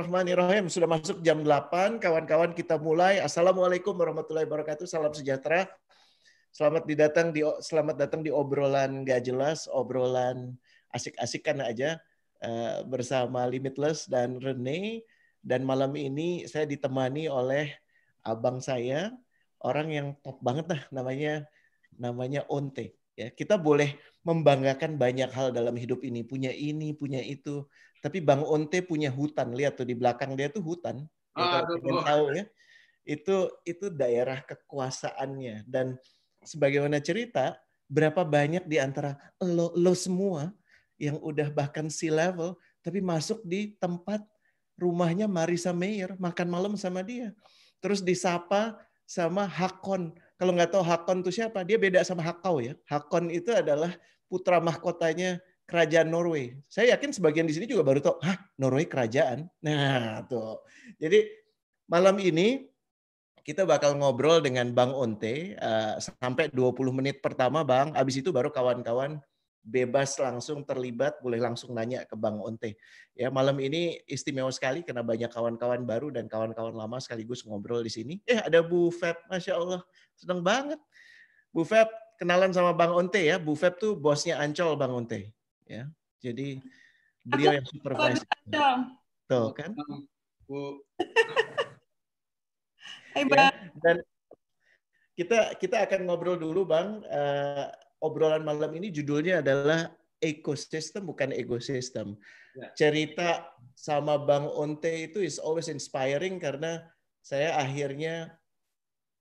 Bismillahirrahmanirrahim. Sudah masuk jam 8, kawan-kawan kita mulai. Assalamualaikum warahmatullahi wabarakatuh. Salam sejahtera. Selamat didatang di selamat datang di obrolan gak jelas, obrolan asik-asikan aja eh, bersama Limitless dan Rene. Dan malam ini saya ditemani oleh abang saya, orang yang top banget lah namanya namanya Onte. Ya, kita boleh membanggakan banyak hal dalam hidup ini, punya ini, punya itu. Tapi Bang Onte punya hutan, lihat tuh di belakang dia tuh hutan. Ah, ya, tahu ya. Itu itu daerah kekuasaannya dan sebagaimana cerita, berapa banyak di antara lo lo semua yang udah bahkan si level tapi masuk di tempat rumahnya Marisa Mayer, makan malam sama dia. Terus disapa sama Hakon kalau nggak tahu Hakon itu siapa, dia beda sama Hakau ya. Hakon itu adalah putra mahkotanya kerajaan Norway. Saya yakin sebagian di sini juga baru tahu, hah Norway kerajaan? Nah tuh. Jadi malam ini kita bakal ngobrol dengan Bang Onte uh, sampai 20 menit pertama Bang. Abis itu baru kawan-kawan bebas langsung terlibat, boleh langsung nanya ke Bang Onte. Ya, malam ini istimewa sekali karena banyak kawan-kawan baru dan kawan-kawan lama sekaligus ngobrol di sini. Eh, ada Bu Feb, Masya Allah, seneng banget. Bu Feb, kenalan sama Bang Onte ya. Bu Feb tuh bosnya Ancol Bang Onte. Ya, jadi beliau Aku yang supervisor. Tuh kan? Bu. ya, dan kita kita akan ngobrol dulu Bang eh, obrolan malam ini judulnya adalah ekosistem bukan ekosistem. Yeah. Cerita sama Bang Onte itu is always inspiring karena saya akhirnya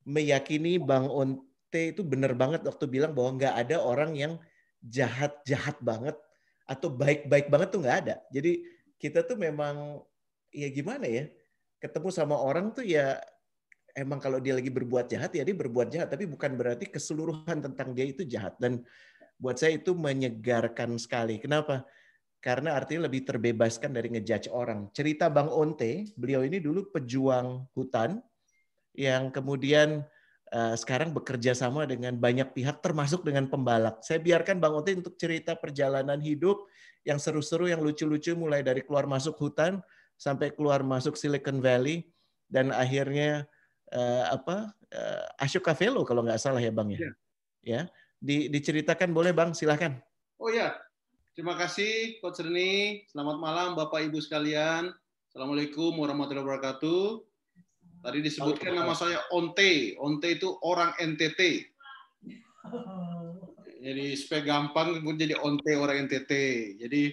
meyakini Bang Onte itu benar banget waktu bilang bahwa nggak ada orang yang jahat-jahat banget atau baik-baik banget tuh nggak ada. Jadi kita tuh memang ya gimana ya ketemu sama orang tuh ya emang kalau dia lagi berbuat jahat ya dia berbuat jahat tapi bukan berarti keseluruhan tentang dia itu jahat dan buat saya itu menyegarkan sekali. Kenapa? Karena artinya lebih terbebaskan dari ngejudge orang. Cerita Bang Onte, beliau ini dulu pejuang hutan yang kemudian eh, sekarang bekerja sama dengan banyak pihak termasuk dengan pembalap. Saya biarkan Bang Onte untuk cerita perjalanan hidup yang seru-seru, yang lucu-lucu mulai dari keluar masuk hutan sampai keluar masuk Silicon Valley dan akhirnya uh, apa uh, Ashoka Velo kalau nggak salah ya Bang ya. Ya. ya. Di, diceritakan boleh Bang, silahkan. Oh ya, terima kasih Coach Reni. Selamat malam Bapak Ibu sekalian. Assalamualaikum warahmatullahi wabarakatuh. Tadi disebutkan nama saya Onte. Onte itu orang NTT. Jadi supaya gampang jadi Onte orang NTT. Jadi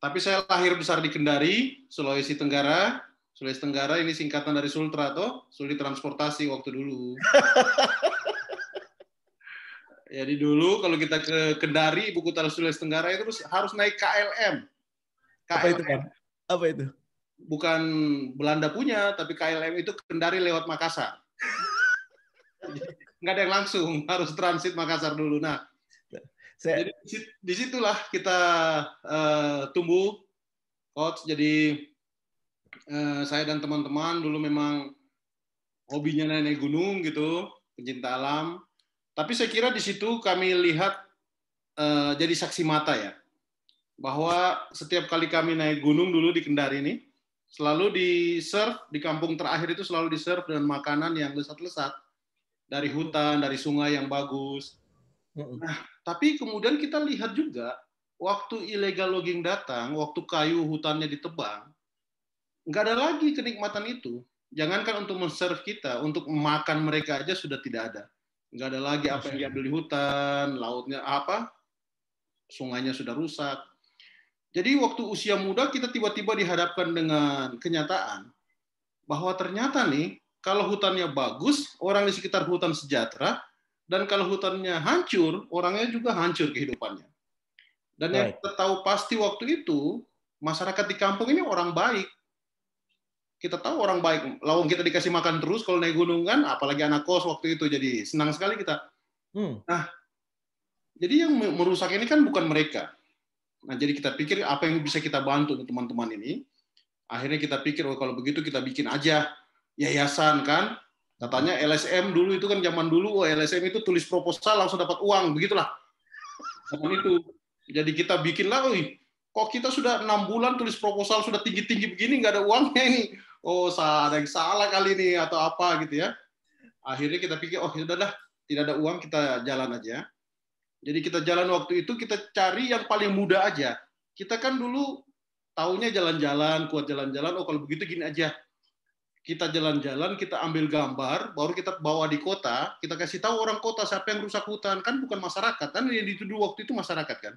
tapi saya lahir besar di Kendari, Sulawesi Tenggara. Sulawesi Tenggara ini singkatan dari Sultra toh, sulit transportasi waktu dulu. Jadi dulu kalau kita ke Kendari, ibu kota Sulawesi Tenggara itu harus, harus naik KLM. KLM. Apa itu kan? Apa itu? Bukan Belanda punya, tapi KLM itu Kendari lewat Makassar. Nggak ada yang langsung, harus transit Makassar dulu. Nah, saya... jadi disitulah kita uh, tumbuh, coach. Jadi Eh, saya dan teman-teman dulu memang hobinya naik naik gunung gitu, pencinta alam. Tapi saya kira di situ kami lihat eh, jadi saksi mata ya, bahwa setiap kali kami naik gunung dulu di Kendari ini, selalu di serve di kampung terakhir itu selalu di serve dengan makanan yang lesat-lesat dari hutan, dari sungai yang bagus. Nah, tapi kemudian kita lihat juga waktu illegal logging datang, waktu kayu hutannya ditebang, nggak ada lagi kenikmatan itu. Jangankan untuk menserve kita, untuk makan mereka aja sudah tidak ada. Nggak ada lagi apa yang diambil di hutan, lautnya apa, sungainya sudah rusak. Jadi waktu usia muda kita tiba-tiba dihadapkan dengan kenyataan bahwa ternyata nih kalau hutannya bagus, orang di sekitar hutan sejahtera, dan kalau hutannya hancur, orangnya juga hancur kehidupannya. Dan yang kita tahu pasti waktu itu, masyarakat di kampung ini orang baik, kita tahu orang baik. Lawang kita dikasih makan terus kalau naik gunung kan, apalagi anak kos waktu itu jadi senang sekali kita. Hmm. Nah, jadi yang merusak ini kan bukan mereka. Nah, jadi kita pikir apa yang bisa kita bantu teman-teman ini. Akhirnya kita pikir, oh kalau begitu kita bikin aja yayasan kan. Katanya LSM dulu itu kan zaman dulu, oh LSM itu tulis proposal langsung dapat uang, begitulah. Zaman itu. Jadi kita bikin lah, kok kita sudah enam bulan tulis proposal sudah tinggi-tinggi begini nggak ada uangnya ini oh ada yang salah kali ini atau apa gitu ya. Akhirnya kita pikir, oh sudah ya dah, tidak ada uang kita jalan aja. Jadi kita jalan waktu itu kita cari yang paling mudah aja. Kita kan dulu taunya jalan-jalan, kuat jalan-jalan, oh kalau begitu gini aja. Kita jalan-jalan, kita ambil gambar, baru kita bawa di kota, kita kasih tahu orang kota siapa yang rusak hutan. Kan bukan masyarakat, kan yang dituduh waktu itu masyarakat kan.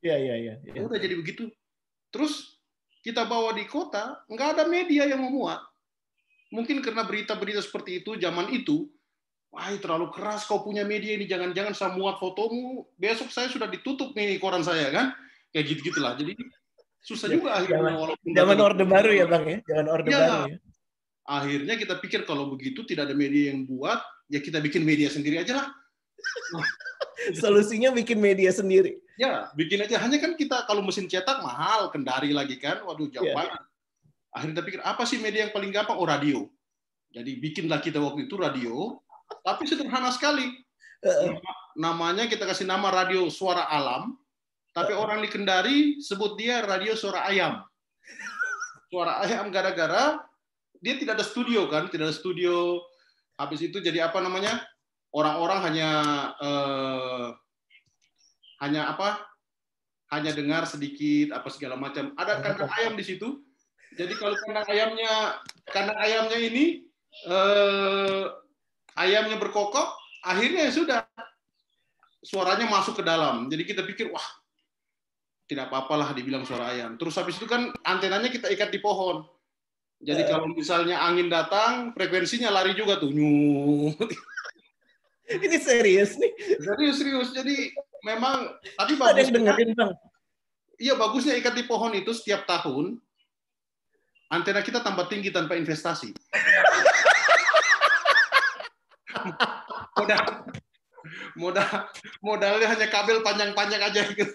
Iya, iya, iya. Ya. Udah jadi begitu. Terus kita bawa di kota, nggak ada media yang memuat. Mungkin karena berita-berita seperti itu zaman itu, wah terlalu keras kau punya media ini, jangan-jangan saya muat fotomu, besok saya sudah ditutup nih koran saya kan, kayak gitu-gitulah. Jadi susah juga akhirnya. Zaman, zaman orde baru ya bang ya, zaman orde ya, baru. Ya. Akhirnya kita pikir kalau begitu tidak ada media yang buat, ya kita bikin media sendiri aja lah. Solusinya bikin media sendiri. Ya, bikin aja. Hanya kan kita kalau mesin cetak mahal, kendari lagi kan. Waduh, jauh yeah. banget. Akhirnya kita pikir, apa sih media yang paling gampang? Oh, radio. Jadi bikinlah kita waktu itu radio, tapi sederhana sekali. Namanya kita kasih nama radio suara alam, tapi orang di Kendari sebut dia radio suara ayam. Suara ayam gara-gara dia tidak ada studio kan, tidak ada studio. Habis itu jadi apa namanya? Orang-orang hanya eh, hanya apa? Hanya dengar sedikit apa segala macam. Ada oh. kandang ayam di situ. Jadi kalau kandang ayamnya kandang ayamnya ini eh, ayamnya berkokok, akhirnya ya sudah suaranya masuk ke dalam. Jadi kita pikir wah tidak apa-apalah dibilang suara ayam. Terus habis itu kan antenanya kita ikat di pohon. Jadi kalau misalnya angin datang, frekuensinya lari juga tuh. Ini serius nih. Serius serius. Jadi memang tapi bagus. Ada dengerin bang. Iya bagusnya ikat di pohon itu setiap tahun antena kita tambah tinggi tanpa investasi. modal modal modalnya hanya kabel panjang-panjang aja gitu.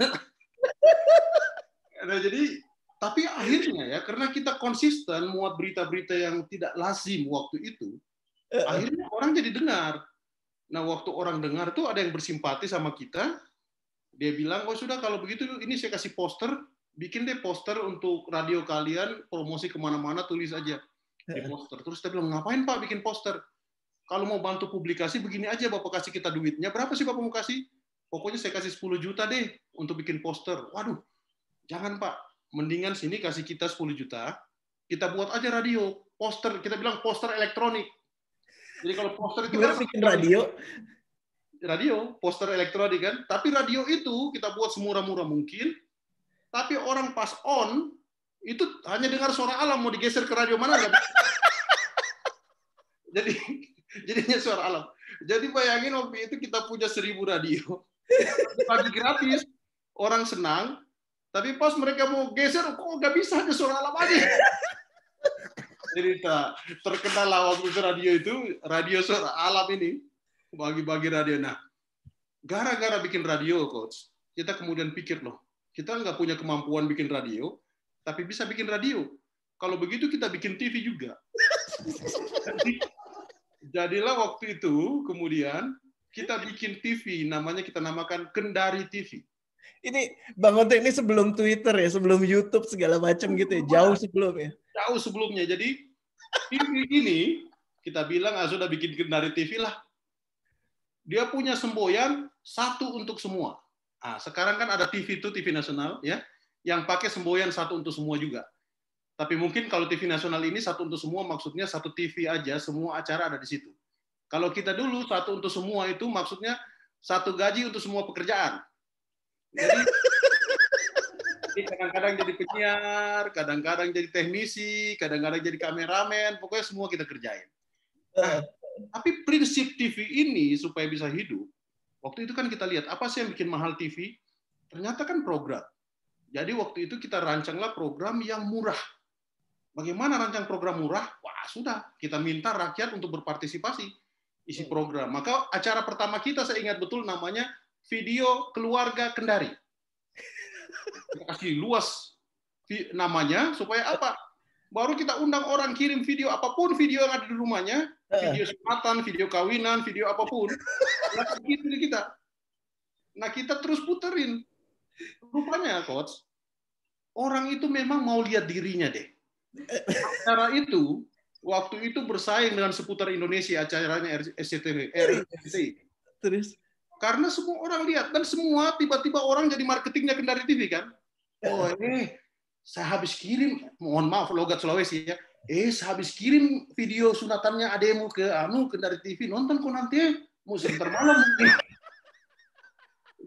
Nah, jadi tapi akhirnya ya karena kita konsisten muat berita-berita yang tidak lazim waktu itu, akhirnya orang jadi dengar. Nah, waktu orang dengar tuh ada yang bersimpati sama kita, dia bilang, oh sudah kalau begitu ini saya kasih poster, bikin deh poster untuk radio kalian, promosi kemana-mana, tulis aja di poster. Terus saya bilang, ngapain Pak bikin poster? Kalau mau bantu publikasi, begini aja Bapak kasih kita duitnya. Berapa sih Bapak mau kasih? Pokoknya saya kasih 10 juta deh untuk bikin poster. Waduh, jangan Pak. Mendingan sini kasih kita 10 juta, kita buat aja radio, poster. Kita bilang poster elektronik. Jadi kalau poster itu... Kan- bikin radio radio, poster elektronik kan. Tapi radio itu kita buat semurah-murah mungkin. Tapi orang pas on itu hanya dengar suara alam mau digeser ke radio mana nggak? jadi jadinya suara alam. Jadi bayangin waktu itu kita punya seribu radio, pagi gratis, orang senang. Tapi pas mereka mau geser, kok nggak bisa ada suara alam aja. Jadi terkenal lah waktu radio itu radio suara alam ini bagi-bagi radio. Nah, gara-gara bikin radio, coach, kita kemudian pikir loh, kita nggak punya kemampuan bikin radio, tapi bisa bikin radio. Kalau begitu kita bikin TV juga. Jadi, jadilah waktu itu kemudian kita bikin TV, namanya kita namakan Kendari TV. Ini Bang Onte ini sebelum Twitter ya, sebelum YouTube segala macam gitu ya, jauh sebelum ya. Jauh sebelumnya. Jadi TV ini kita bilang ah sudah bikin Kendari TV lah dia punya semboyan satu untuk semua. Nah, sekarang kan ada TV itu TV nasional ya, yang pakai semboyan satu untuk semua juga. Tapi mungkin kalau TV nasional ini satu untuk semua maksudnya satu TV aja, semua acara ada di situ. Kalau kita dulu satu untuk semua itu maksudnya satu gaji untuk semua pekerjaan. Jadi kadang-kadang jadi penyiar, kadang-kadang jadi teknisi, kadang-kadang jadi kameramen, pokoknya semua kita kerjain. Nah, tapi prinsip TV ini supaya bisa hidup, waktu itu kan kita lihat apa sih yang bikin mahal TV? Ternyata kan program. Jadi waktu itu kita rancanglah program yang murah. Bagaimana rancang program murah? Wah, sudah, kita minta rakyat untuk berpartisipasi isi iya. program. Maka acara pertama kita saya ingat betul namanya video keluarga Kendari. Kita kasih luas namanya supaya apa? baru kita undang orang kirim video apapun video yang ada di rumahnya, eh. video sematan video kawinan, video apapun. Nah, kita. Nah, kita terus puterin. Rupanya, coach, orang itu memang mau lihat dirinya deh. Acara itu waktu itu bersaing dengan seputar Indonesia acaranya SCTV, Terus karena semua orang lihat dan semua tiba-tiba orang jadi marketingnya kendari TV kan. Oh, eh. ini saya habis kirim, mohon maaf logat Sulawesi ya, eh saya habis kirim video sunatannya ademu ke anu ke dari TV nonton kok nanti musim termalam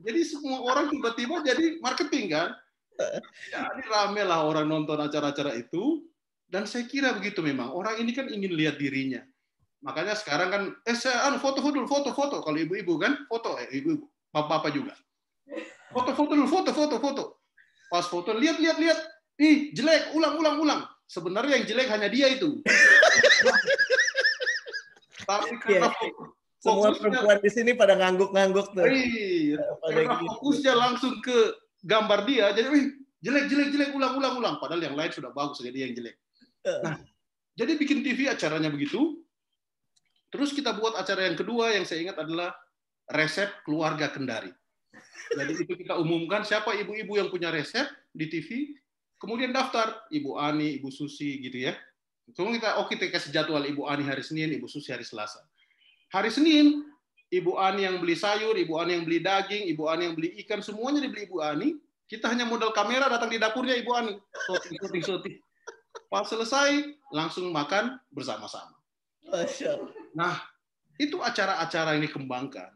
jadi semua orang tiba-tiba jadi marketing kan. Jadi rame lah orang nonton acara-acara itu dan saya kira begitu memang orang ini kan ingin lihat dirinya. Makanya sekarang kan eh saya anu foto dulu foto foto kalau ibu-ibu kan foto eh ibu-ibu bapak-bapak juga. Foto foto dulu foto foto foto. Pas foto lihat lihat lihat Ih, jelek, ulang, ulang, ulang. Sebenarnya yang jelek hanya dia itu. Tapi karena yeah. fokus, semua perempuan di sini pada ngangguk-ngangguk tuh. pada Karena gitu. fokusnya langsung ke gambar dia, jadi ih jelek, jelek, jelek, ulang, ulang, ulang. Padahal yang lain sudah bagus, jadi yang jelek. Eh. Nah, jadi bikin TV acaranya begitu. Terus kita buat acara yang kedua yang saya ingat adalah resep keluarga Kendari. Jadi itu kita umumkan siapa ibu-ibu yang punya resep di TV, Kemudian daftar Ibu Ani, Ibu Susi gitu ya. Kemudian kita oke oh, kita kasih jadwal Ibu Ani hari Senin, Ibu Susi hari Selasa. Hari Senin Ibu Ani yang beli sayur, Ibu Ani yang beli daging, Ibu Ani yang beli ikan, semuanya dibeli Ibu Ani. Kita hanya modal kamera datang di dapurnya Ibu Ani. Soti, soti, soti. Pas selesai, langsung makan bersama-sama. Nah, itu acara-acara ini kembangkan.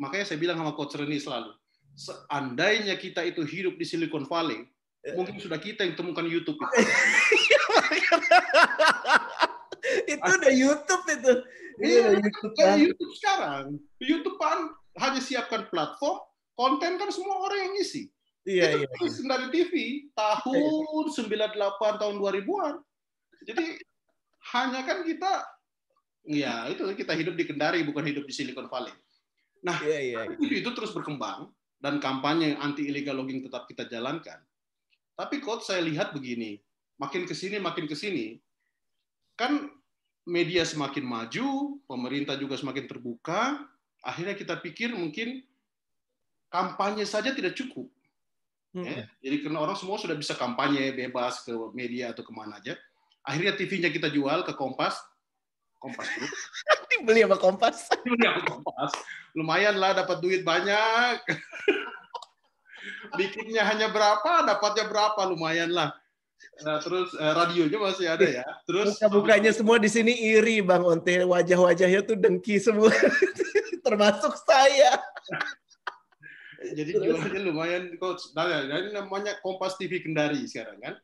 Makanya saya bilang sama Coach Reni selalu, seandainya kita itu hidup di Silicon Valley, Eh, Mungkin eh. sudah kita yang temukan YouTube. itu itu udah YouTube itu. Iya, YouTube, kan. YouTube sekarang. YouTube kan hanya siapkan platform, konten kan semua orang yang ngisi. Iya, itu iya. iya. dari TV tahun iya. 98 tahun 2000-an. Jadi hanya kan kita ya itu kita hidup di Kendari bukan hidup di Silicon Valley. Nah, iya, iya, iya. itu terus berkembang dan kampanye anti illegal logging tetap kita jalankan. Tapi coach saya lihat begini, makin ke sini makin ke sini kan media semakin maju, pemerintah juga semakin terbuka, akhirnya kita pikir mungkin kampanye saja tidak cukup. Ya, hmm. Ya, jadi karena orang semua sudah bisa kampanye bebas ke media atau kemana aja. Akhirnya TV-nya kita jual ke Kompas. Kompas dulu. Dibeli sama Kompas. Dibeli sama Kompas. Lumayan lah dapat duit banyak. bikinnya hanya berapa, dapatnya berapa, lumayan lah. Nah, terus eh, radionya masih ada ya. Terus bukanya semua di sini iri Bang Onte, wajah-wajahnya tuh dengki semua. Termasuk saya. Jadi jualannya lumayan coach. Nah, ya, ya, ini namanya Kompas TV Kendari sekarang kan.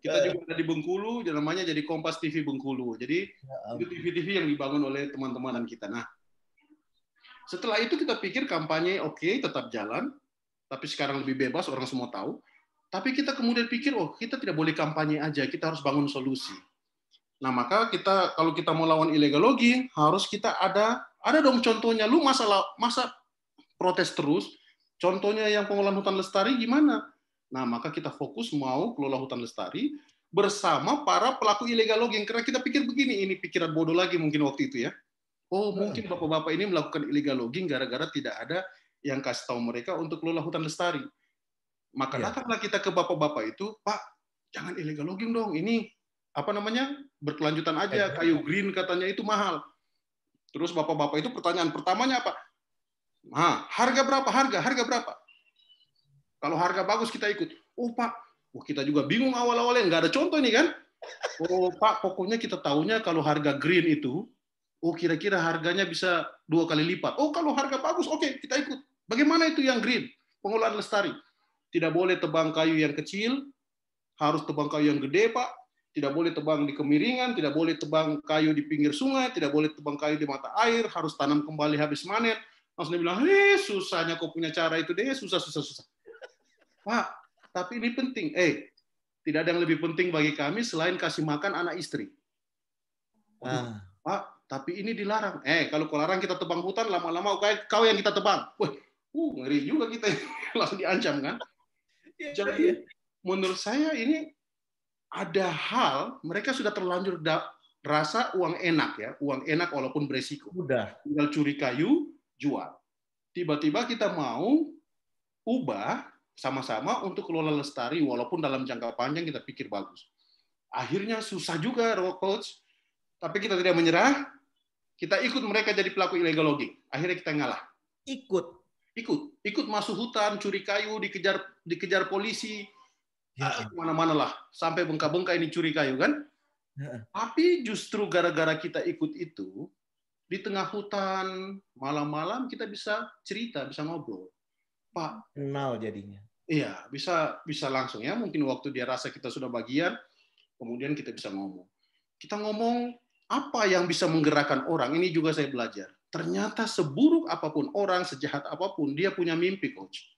Kita eh. juga ada di Bengkulu, namanya jadi Kompas TV Bengkulu. Jadi ya itu TV-TV yang dibangun oleh teman teman kita. Nah, setelah itu kita pikir kampanye oke okay, tetap jalan, tapi sekarang lebih bebas, orang semua tahu. Tapi kita kemudian pikir, oh kita tidak boleh kampanye aja, kita harus bangun solusi. Nah maka kita kalau kita mau lawan ilegal logging harus kita ada ada dong contohnya. Lu masa masa protes terus. Contohnya yang pengelolaan hutan lestari gimana? Nah maka kita fokus mau kelola hutan lestari bersama para pelaku illegal logging karena kita pikir begini ini pikiran bodoh lagi mungkin waktu itu ya oh mungkin bapak-bapak ini melakukan illegal logging gara-gara tidak ada yang kasih tahu mereka untuk kelola hutan lestari. Maka ya. datanglah kita ke bapak-bapak itu, Pak, jangan illegal logging dong. Ini apa namanya berkelanjutan aja. Iya. Kayu green katanya itu mahal. Terus bapak-bapak itu pertanyaan pertamanya apa? Nah, harga berapa? Harga, harga berapa? Kalau harga bagus kita ikut. Oh Pak, wah kita juga bingung awal-awalnya nggak ada contoh ini kan? Oh Pak, pokoknya kita tahunya kalau harga green itu, oh kira-kira harganya bisa dua kali lipat. Oh kalau harga bagus, oke okay, kita ikut. Bagaimana itu yang green? Pengelolaan lestari. Tidak boleh tebang kayu yang kecil, harus tebang kayu yang gede, Pak. Tidak boleh tebang di kemiringan, tidak boleh tebang kayu di pinggir sungai, tidak boleh tebang kayu di mata air, harus tanam kembali habis manet. Langsung dia bilang, eh susahnya kau punya cara itu deh, susah, susah, susah. Pak, tapi ini penting. Eh, tidak ada yang lebih penting bagi kami selain kasih makan anak istri. Ah. Pak, tapi ini dilarang. Eh, kalau kau larang kita tebang hutan, lama-lama kau yang kita tebang. Wah, uh ngeri juga kita langsung diancam kan. Ya, Jadi ya. menurut saya ini ada hal mereka sudah terlanjur da- rasa uang enak ya, uang enak walaupun beresiko. Udah. Tinggal curi kayu, jual. Tiba-tiba kita mau ubah sama-sama untuk kelola lestari walaupun dalam jangka panjang kita pikir bagus. Akhirnya susah juga coach, tapi kita tidak menyerah, kita ikut mereka jadi pelaku ilegal logging. Akhirnya kita ngalah. Ikut ikut ikut masuk hutan curi kayu dikejar dikejar polisi ya. Ah, mana-mana lah sampai bengkak-bengkak ini curi kayu kan ya. tapi justru gara-gara kita ikut itu di tengah hutan malam-malam kita bisa cerita bisa ngobrol pak kenal jadinya iya bisa bisa langsung ya mungkin waktu dia rasa kita sudah bagian kemudian kita bisa ngomong kita ngomong apa yang bisa menggerakkan orang ini juga saya belajar Ternyata seburuk apapun orang, sejahat apapun, dia punya mimpi, coach.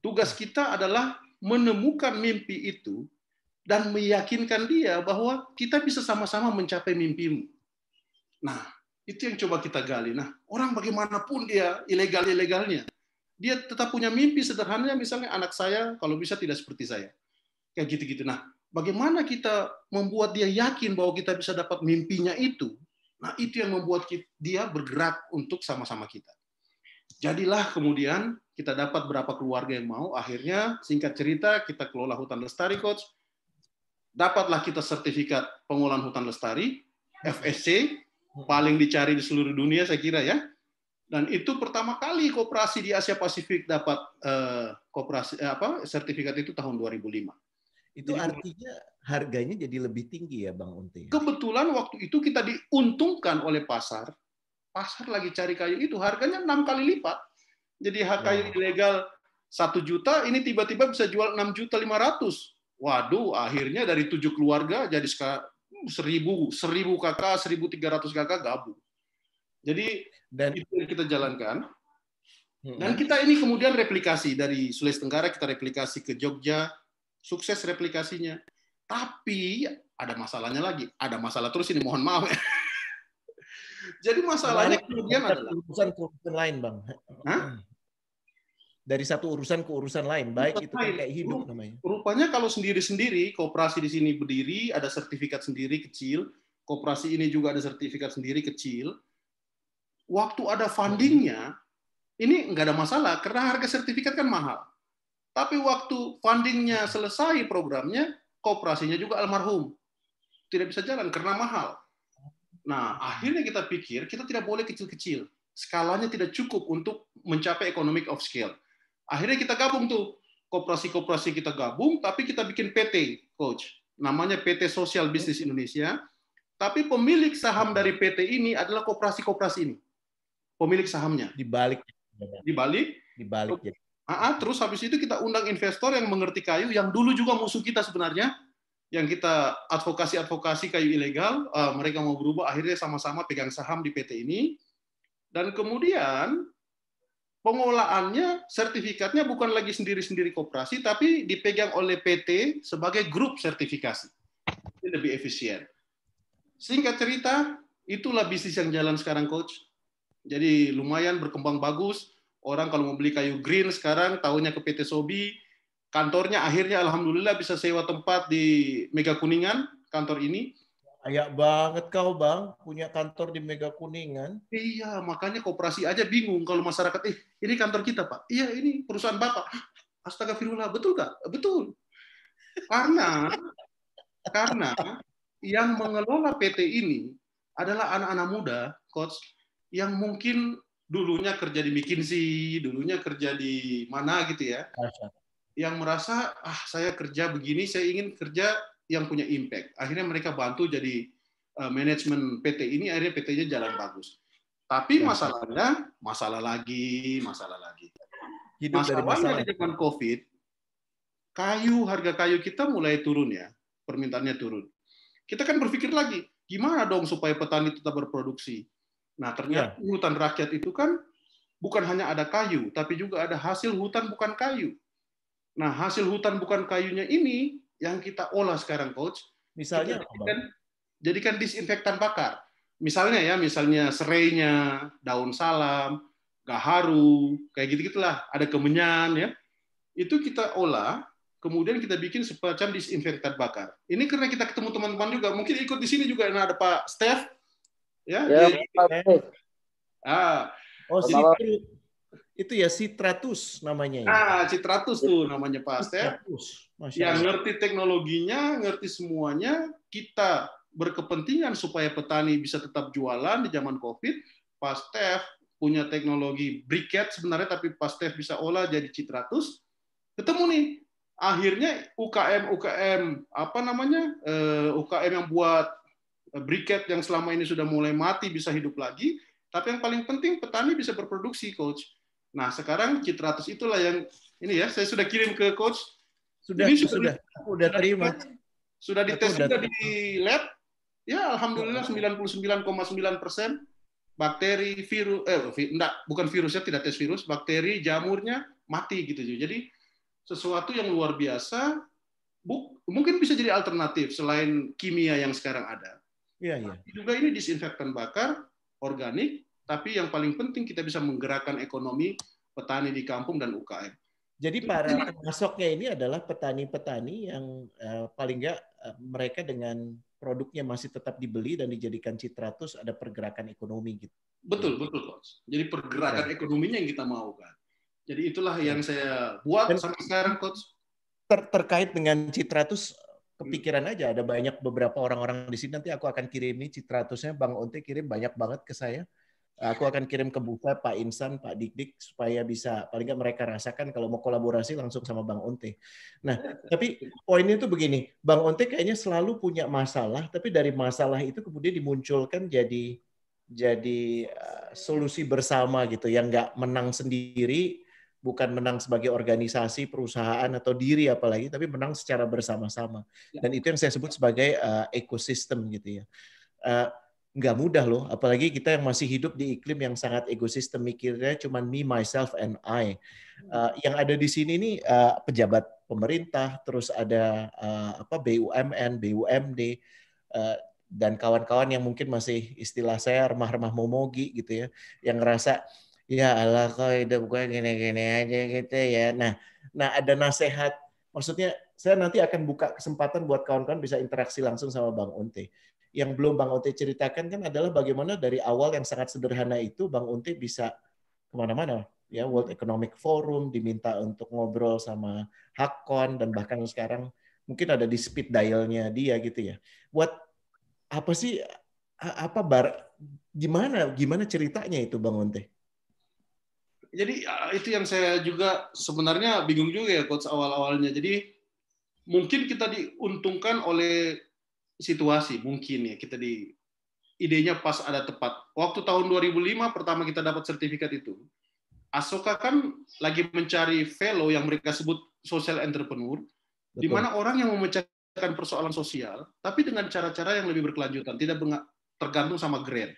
Tugas hmm. kita adalah menemukan mimpi itu dan meyakinkan dia bahwa kita bisa sama-sama mencapai mimpimu. Nah, itu yang coba kita gali. Nah, orang bagaimanapun dia ilegal-ilegalnya, dia tetap punya mimpi sederhananya misalnya anak saya kalau bisa tidak seperti saya. Kayak gitu-gitu. Nah, bagaimana kita membuat dia yakin bahwa kita bisa dapat mimpinya itu Nah, itu yang membuat dia bergerak untuk sama-sama kita. Jadilah kemudian kita dapat berapa keluarga yang mau. Akhirnya, singkat cerita, kita kelola hutan lestari, Coach. Dapatlah kita sertifikat pengolahan hutan lestari, FSC, paling dicari di seluruh dunia saya kira ya. Dan itu pertama kali kooperasi di Asia Pasifik dapat eh, kooperasi eh, apa sertifikat itu tahun 2005. Itu Jadi, artinya harganya jadi lebih tinggi ya Bang Unti. Ya? Kebetulan waktu itu kita diuntungkan oleh pasar. Pasar lagi cari kayu itu harganya enam kali lipat. Jadi hak kayu wow. ilegal satu juta ini tiba-tiba bisa jual enam juta lima ratus. Waduh, akhirnya dari tujuh keluarga jadi hmm, seribu seribu kakak seribu tiga ratus kakak gabung. Jadi dan itu yang kita jalankan. Hmm. Dan kita ini kemudian replikasi dari Sulawesi Tenggara kita replikasi ke Jogja, sukses replikasinya. Tapi ada masalahnya lagi, ada masalah terus ini mohon maaf. Ya. Jadi masalahnya kemudian adalah urusan ke urusan lain, Bang. Hah? Dari satu urusan ke urusan lain, baik itu kan lain. kayak hidup namanya. Rupanya kalau sendiri-sendiri, kooperasi di sini berdiri, ada sertifikat sendiri kecil, kooperasi ini juga ada sertifikat sendiri kecil. Waktu ada fundingnya, ini nggak ada masalah karena harga sertifikat kan mahal. Tapi waktu fundingnya selesai programnya, Kooperasinya juga almarhum. Tidak bisa jalan karena mahal. Nah, akhirnya kita pikir kita tidak boleh kecil-kecil. Skalanya tidak cukup untuk mencapai economic of scale. Akhirnya kita gabung tuh. kooperasi koperasi kita gabung, tapi kita bikin PT, Coach. Namanya PT Social Business Indonesia. Tapi pemilik saham dari PT ini adalah kooperasi koperasi ini. Pemilik sahamnya. di Dibalik. Dibalik. Dibalik. Aa, ah, ah, terus habis itu kita undang investor yang mengerti kayu, yang dulu juga musuh kita sebenarnya, yang kita advokasi-advokasi kayu ilegal, uh, mereka mau berubah, akhirnya sama-sama pegang saham di PT ini. Dan kemudian pengolahannya, sertifikatnya bukan lagi sendiri-sendiri koperasi, tapi dipegang oleh PT sebagai grup sertifikasi. Ini lebih efisien. Singkat cerita, itulah bisnis yang jalan sekarang, Coach. Jadi lumayan berkembang bagus Orang kalau mau beli kayu green sekarang tahunya ke PT Sobi, kantornya akhirnya alhamdulillah bisa sewa tempat di Mega Kuningan, kantor ini. Ayak banget kau bang, punya kantor di Mega Kuningan. Iya, makanya kooperasi aja bingung kalau masyarakat, eh ini kantor kita pak, iya ini perusahaan bapak. Astaga Firullah, betul kak? Betul. Karena, karena yang mengelola PT ini adalah anak-anak muda, coach, yang mungkin dulunya kerja di McKinsey, dulunya kerja di mana gitu ya. Yang merasa ah saya kerja begini, saya ingin kerja yang punya impact. Akhirnya mereka bantu jadi uh, eh, manajemen PT ini, akhirnya PT-nya jalan bagus. Tapi masalahnya masalah lagi, masalah lagi. Hidup Masalahnya masalah. di depan COVID, kayu harga kayu kita mulai turun ya, permintaannya turun. Kita kan berpikir lagi, gimana dong supaya petani tetap berproduksi? Nah, ternyata yeah. hutan rakyat itu kan bukan hanya ada kayu, tapi juga ada hasil hutan bukan kayu. Nah, hasil hutan bukan kayunya ini yang kita olah sekarang, coach. Misalnya kita jadikan, jadikan disinfektan bakar. Misalnya ya, misalnya serainya, daun salam, gaharu, kayak gitu-gitulah, ada kemenyan ya. Itu kita olah kemudian kita bikin semacam disinfektan bakar. Ini karena kita ketemu teman-teman juga, mungkin ikut di sini juga nah ada Pak Steph Ya, ya, ya, Ah, oh, Si, itu ya Citratus namanya ya. Ah, Citratus tuh namanya Pak Aster. Yang ngerti teknologinya, ngerti semuanya, kita berkepentingan supaya petani bisa tetap jualan di zaman Covid. Pak Stef punya teknologi briket sebenarnya tapi Pak Stef bisa olah jadi Citratus. Ketemu nih akhirnya UKM UKM apa namanya? Eh, UKM yang buat Eh, briket yang selama ini sudah mulai mati bisa hidup lagi, tapi yang paling penting petani bisa berproduksi, coach. Nah, sekarang citratus itulah yang ini ya, saya sudah kirim ke coach. Sudah ini sudah sudah, sudah terima. Sudah dites sudah, sudah di lab. Ya, alhamdulillah 99,9 persen bakteri virus eh oh, enggak, bukan virusnya tidak tes virus, bakteri jamurnya mati gitu Jadi sesuatu yang luar biasa mungkin bisa jadi alternatif selain kimia yang sekarang ada. Iya, iya. Juga ini disinfektan bakar, organik, tapi yang paling penting kita bisa menggerakkan ekonomi petani di kampung dan UKM. Jadi para masuknya ini adalah petani-petani yang uh, paling nggak uh, mereka dengan produknya masih tetap dibeli dan dijadikan CitraTus ada pergerakan ekonomi gitu. Betul, betul, Coach. Jadi pergerakan ya. ekonominya yang kita mau kan. Jadi itulah yang iya. saya buat dan, sampai sekarang, Coach. Ter terkait dengan CitraTus kepikiran aja ada banyak beberapa orang-orang di sini nanti aku akan kirim ini citratusnya Bang Onte kirim banyak banget ke saya. Aku akan kirim ke buka Pak Insan, Pak Dikdik supaya bisa paling nggak mereka rasakan kalau mau kolaborasi langsung sama Bang Onte. Nah, tapi poinnya tuh begini, Bang Onte kayaknya selalu punya masalah, tapi dari masalah itu kemudian dimunculkan jadi jadi uh, solusi bersama gitu yang nggak menang sendiri bukan menang sebagai organisasi, perusahaan atau diri apalagi, tapi menang secara bersama-sama. Ya. Dan itu yang saya sebut sebagai uh, ekosistem gitu ya. Uh, nggak mudah loh, apalagi kita yang masih hidup di iklim yang sangat ekosistem mikirnya cuma me, myself, and I. Uh, yang ada di sini ini uh, pejabat pemerintah, terus ada uh, apa BUMN, BUMD, uh, dan kawan-kawan yang mungkin masih istilah saya remah-remah momogi gitu ya, yang ngerasa ya Allah kok hidup gue gini-gini aja gitu ya. Nah, nah ada nasihat. Maksudnya saya nanti akan buka kesempatan buat kawan-kawan bisa interaksi langsung sama Bang Unti. Yang belum Bang Unti ceritakan kan adalah bagaimana dari awal yang sangat sederhana itu Bang Unti bisa kemana-mana. Ya, World Economic Forum diminta untuk ngobrol sama Hakon dan bahkan sekarang mungkin ada di speed dialnya dia gitu ya. Buat apa sih apa bar gimana gimana ceritanya itu Bang Unti? jadi ya, itu yang saya juga sebenarnya bingung juga ya coach awal-awalnya. Jadi mungkin kita diuntungkan oleh situasi, mungkin ya kita di idenya pas ada tepat. Waktu tahun 2005 pertama kita dapat sertifikat itu. Asoka kan lagi mencari fellow yang mereka sebut social entrepreneur, di mana orang yang memecahkan persoalan sosial, tapi dengan cara-cara yang lebih berkelanjutan, tidak tergantung sama grade.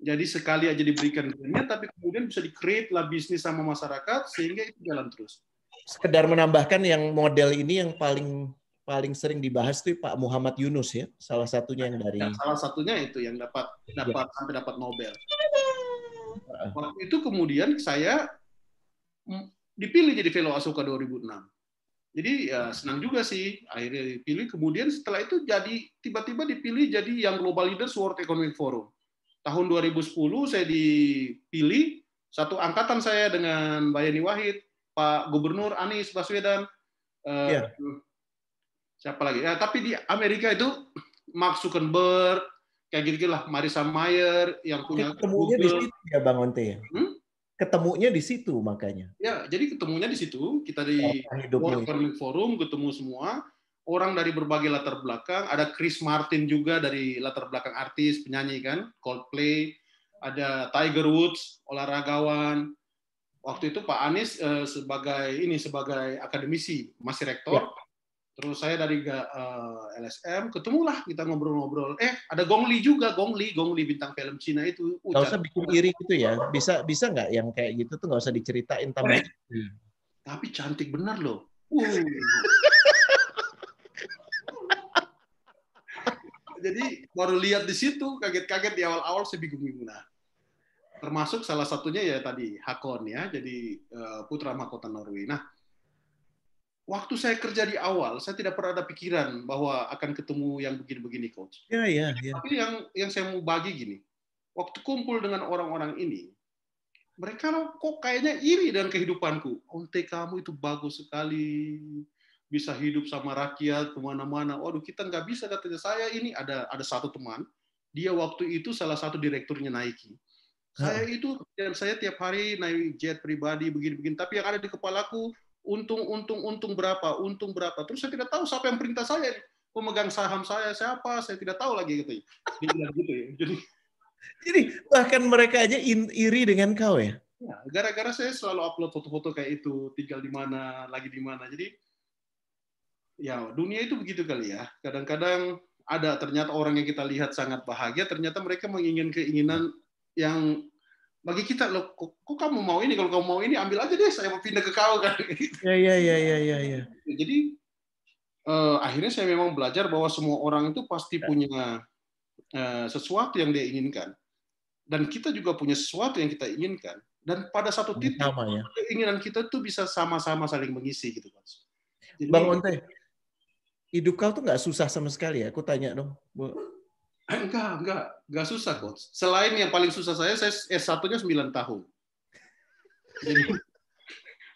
Jadi sekali aja diberikan grantnya, tapi kemudian bisa di lah bisnis sama masyarakat sehingga itu jalan terus. Sekedar menambahkan yang model ini yang paling paling sering dibahas tuh Pak Muhammad Yunus ya, salah satunya yang dari Nah, salah satunya itu yang dapat iya. dapat ya. sampai dapat Nobel. Waktu itu kemudian saya mm, dipilih jadi fellow Asoka 2006. Jadi ya senang juga sih akhirnya dipilih. Kemudian setelah itu jadi tiba-tiba dipilih jadi yang Global Leaders World Economic Forum tahun 2010 saya dipilih satu angkatan saya dengan Bayani Wahid, Pak Gubernur Anies Baswedan, yeah. uh, iya. siapa lagi? Ya, tapi di Amerika itu Mark Zuckerberg kayak gitu lah, Marisa Mayer yang punya ketemunya Google. di situ ya Bang Onte ya. Hmm? Ketemunya di situ makanya. Ya, jadi ketemunya di situ kita di World Forum ketemu semua orang dari berbagai latar belakang. Ada Chris Martin juga dari latar belakang artis, penyanyi kan, Coldplay. Ada Tiger Woods, olahragawan. Waktu itu Pak Anies eh, sebagai ini sebagai akademisi, masih rektor. Ya. Terus saya dari eh, LSM, ketemulah kita ngobrol-ngobrol. Eh, ada Gong Li juga, Gong Li, Gong Li bintang film Cina itu. Ucar. Gak usah bikin iri gitu ya. Bisa bisa nggak yang kayak gitu tuh nggak usah diceritain tambah. Tapi cantik benar loh. jadi baru lihat di situ kaget-kaget di awal-awal saya bingung-bingung nah termasuk salah satunya ya tadi Hakon ya jadi eh, putra mahkota Norwegia. Nah waktu saya kerja di awal saya tidak pernah ada pikiran bahwa akan ketemu yang begini-begini coach. Iya Yeah, yeah. Tapi yang yang saya mau bagi gini waktu kumpul dengan orang-orang ini mereka kok kayaknya iri dengan kehidupanku. Onte kamu itu bagus sekali bisa hidup sama rakyat kemana-mana. Waduh, kita nggak bisa katanya. Saya ini ada ada satu teman, dia waktu itu salah satu direkturnya Nike. Saya itu dan saya tiap hari naik jet pribadi begini-begini. Tapi yang ada di kepalaku untung untung untung berapa, untung berapa. Terus saya tidak tahu siapa yang perintah saya. Pemegang saham saya siapa, saya tidak tahu lagi gitu. gitu ya. Jadi jadi bahkan mereka aja iri dengan kau ya. Iya, gara-gara saya selalu upload foto-foto kayak itu, tinggal di mana, lagi di mana. Jadi ya dunia itu begitu kali ya. Kadang-kadang ada ternyata orang yang kita lihat sangat bahagia, ternyata mereka menginginkan keinginan yang bagi kita loh kok, kok kamu mau ini kalau kamu mau ini ambil aja deh saya mau pindah ke kau kan Iya iya iya iya iya. ya. jadi uh, akhirnya saya memang belajar bahwa semua orang itu pasti ya. punya uh, sesuatu yang dia inginkan dan kita juga punya sesuatu yang kita inginkan dan pada satu titik sama, ya. keinginan kita tuh bisa sama-sama saling mengisi gitu mas bang Onte hidup kau tuh nggak susah sama sekali ya? Aku tanya dong. Eh, enggak, enggak, enggak susah kok. Selain yang paling susah saya, saya S1-nya 9 tahun. Jadi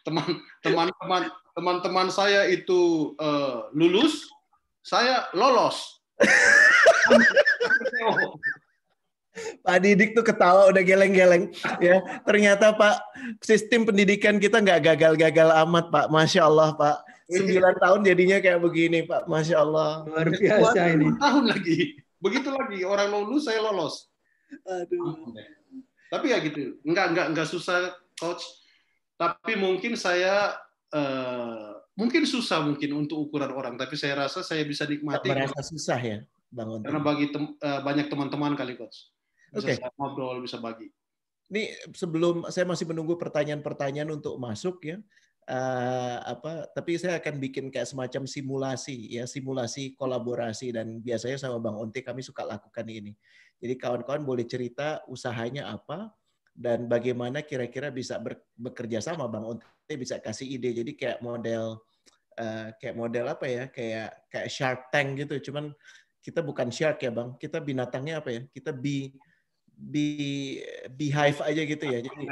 teman teman teman teman-teman saya itu uh, lulus, saya lolos. Pak Didik tuh ketawa udah geleng-geleng ya. Ternyata Pak sistem pendidikan kita nggak gagal-gagal amat Pak. Masya Allah Pak 9 tahun jadinya kayak begini Pak. Masya Allah. Luar biasa ini. tahun lagi. Begitu lagi. Orang lulus, saya lolos. Aduh. Tapi ya gitu. Enggak, enggak, enggak susah coach. Tapi mungkin saya uh, mungkin susah mungkin untuk ukuran orang. Tapi saya rasa saya bisa nikmati. merasa susah ya Bang Karena bagi tem eh, banyak teman-teman kali coach. Bisa okay. ngobrol, bisa bagi. Ini sebelum saya masih menunggu pertanyaan-pertanyaan untuk masuk ya uh, apa tapi saya akan bikin kayak semacam simulasi ya simulasi kolaborasi dan biasanya sama Bang Onti kami suka lakukan ini. Jadi kawan-kawan boleh cerita usahanya apa dan bagaimana kira-kira bisa ber, bekerja sama Bang Onti bisa kasih ide. Jadi kayak model uh, kayak model apa ya? Kayak kayak Shark Tank gitu. Cuman kita bukan shark ya, Bang. Kita binatangnya apa ya? Kita bi be, bi be, aja gitu ya. Jadi,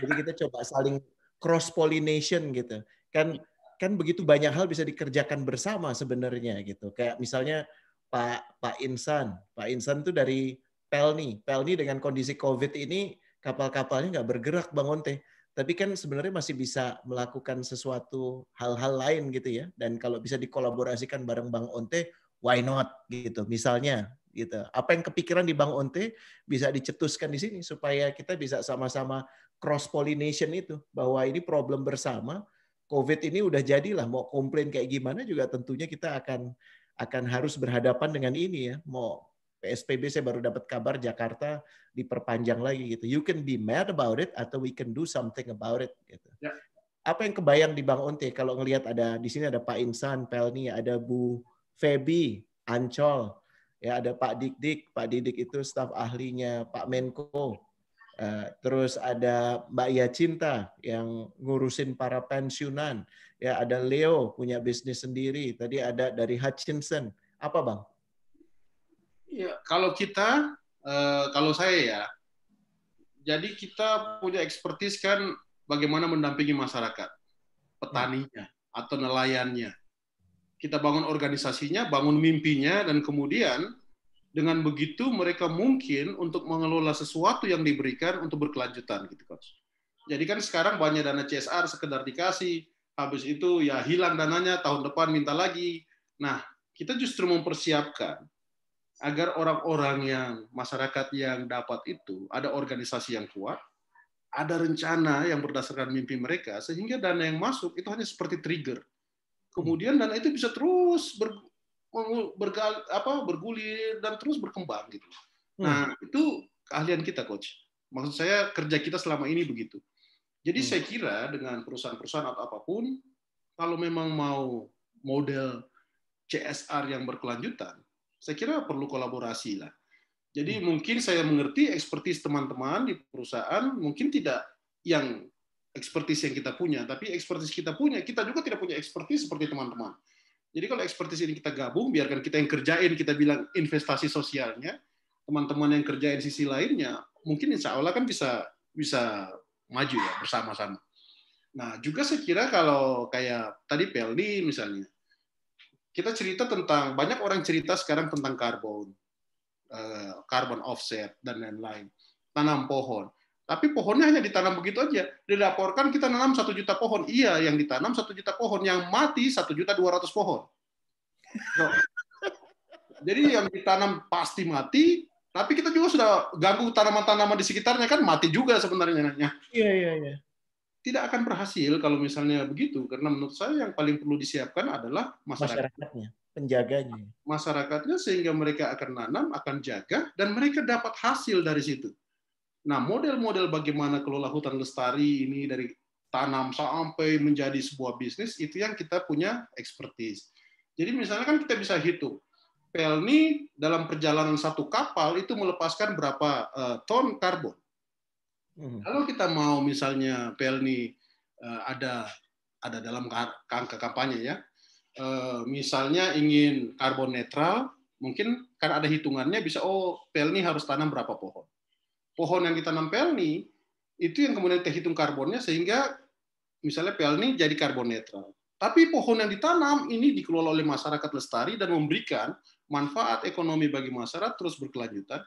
jadi kita coba saling cross pollination gitu kan kan begitu banyak hal bisa dikerjakan bersama sebenarnya gitu kayak misalnya Pak Pak Insan Pak Insan tuh dari Pelni Pelni dengan kondisi COVID ini kapal-kapalnya nggak bergerak Bang Onte tapi kan sebenarnya masih bisa melakukan sesuatu hal-hal lain gitu ya dan kalau bisa dikolaborasikan bareng Bang Onte why not gitu misalnya gitu apa yang kepikiran di Bang Onte bisa dicetuskan di sini supaya kita bisa sama-sama cross pollination itu bahwa ini problem bersama. COVID ini udah jadilah mau komplain kayak gimana juga tentunya kita akan akan harus berhadapan dengan ini ya. Mau PSBB saya baru dapat kabar Jakarta diperpanjang lagi gitu. You can be mad about it atau we can do something about it gitu. Ya. Apa yang kebayang di Bang Onte kalau ngelihat ada di sini ada Pak Insan, Pelni, ada Bu Febi, Ancol, ya ada Pak Dik Dik, Pak Didik itu staf ahlinya Pak Menko, Eh, terus ada Mbak Yacinta Cinta yang ngurusin para pensiunan, ya ada Leo punya bisnis sendiri, tadi ada dari Hutchinson. Apa Bang? Ya, kalau kita eh, kalau saya ya jadi kita punya ekspertis kan bagaimana mendampingi masyarakat, petaninya atau nelayannya. Kita bangun organisasinya, bangun mimpinya dan kemudian dengan begitu mereka mungkin untuk mengelola sesuatu yang diberikan untuk berkelanjutan gitu coach. Jadi kan sekarang banyak dana CSR sekedar dikasih, habis itu ya hilang dananya tahun depan minta lagi. Nah, kita justru mempersiapkan agar orang-orang yang masyarakat yang dapat itu ada organisasi yang kuat, ada rencana yang berdasarkan mimpi mereka sehingga dana yang masuk itu hanya seperti trigger. Kemudian dana itu bisa terus bergal apa bergulir dan terus berkembang gitu. Hmm. Nah, itu keahlian kita coach. Maksud saya kerja kita selama ini begitu. Jadi hmm. saya kira dengan perusahaan-perusahaan atau apapun kalau memang mau model CSR yang berkelanjutan, saya kira perlu kolaborasi lah. Jadi hmm. mungkin saya mengerti ekspertis teman-teman di perusahaan mungkin tidak yang ekspertis yang kita punya, tapi ekspertis kita punya, kita juga tidak punya ekspertis seperti teman-teman. Jadi kalau ekspertis ini kita gabung, biarkan kita yang kerjain, kita bilang investasi sosialnya, teman-teman yang kerjain sisi lainnya, mungkin insya Allah kan bisa bisa maju ya bersama-sama. Nah juga saya kira kalau kayak tadi Pelni misalnya, kita cerita tentang banyak orang cerita sekarang tentang karbon, karbon eh, offset dan lain-lain, tanam pohon. Tapi pohonnya hanya ditanam begitu aja. Dilaporkan kita nanam satu juta pohon. Iya, yang ditanam satu juta pohon, yang mati satu juta dua ratus pohon. So, jadi yang ditanam pasti mati, tapi kita juga sudah ganggu tanaman-tanaman di sekitarnya kan mati juga sebenarnya. Iya iya iya. Tidak akan berhasil kalau misalnya begitu karena menurut saya yang paling perlu disiapkan adalah masyarakat. masyarakatnya, penjaganya. Masyarakatnya sehingga mereka akan nanam, akan jaga dan mereka dapat hasil dari situ. Nah, model-model bagaimana kelola hutan lestari ini dari tanam sampai menjadi sebuah bisnis itu yang kita punya expertise. Jadi misalnya kan kita bisa hitung Pelni dalam perjalanan satu kapal itu melepaskan berapa eh, ton karbon. Hmm. kita mau misalnya Pelni eh, ada ada dalam kangka kampanye ya, eh, misalnya ingin karbon netral, mungkin karena ada hitungannya bisa oh Pelni harus tanam berapa pohon pohon yang ditanam pelni itu yang kemudian terhitung karbonnya sehingga misalnya pelni jadi karbon netral. Tapi pohon yang ditanam ini dikelola oleh masyarakat lestari dan memberikan manfaat ekonomi bagi masyarakat terus berkelanjutan.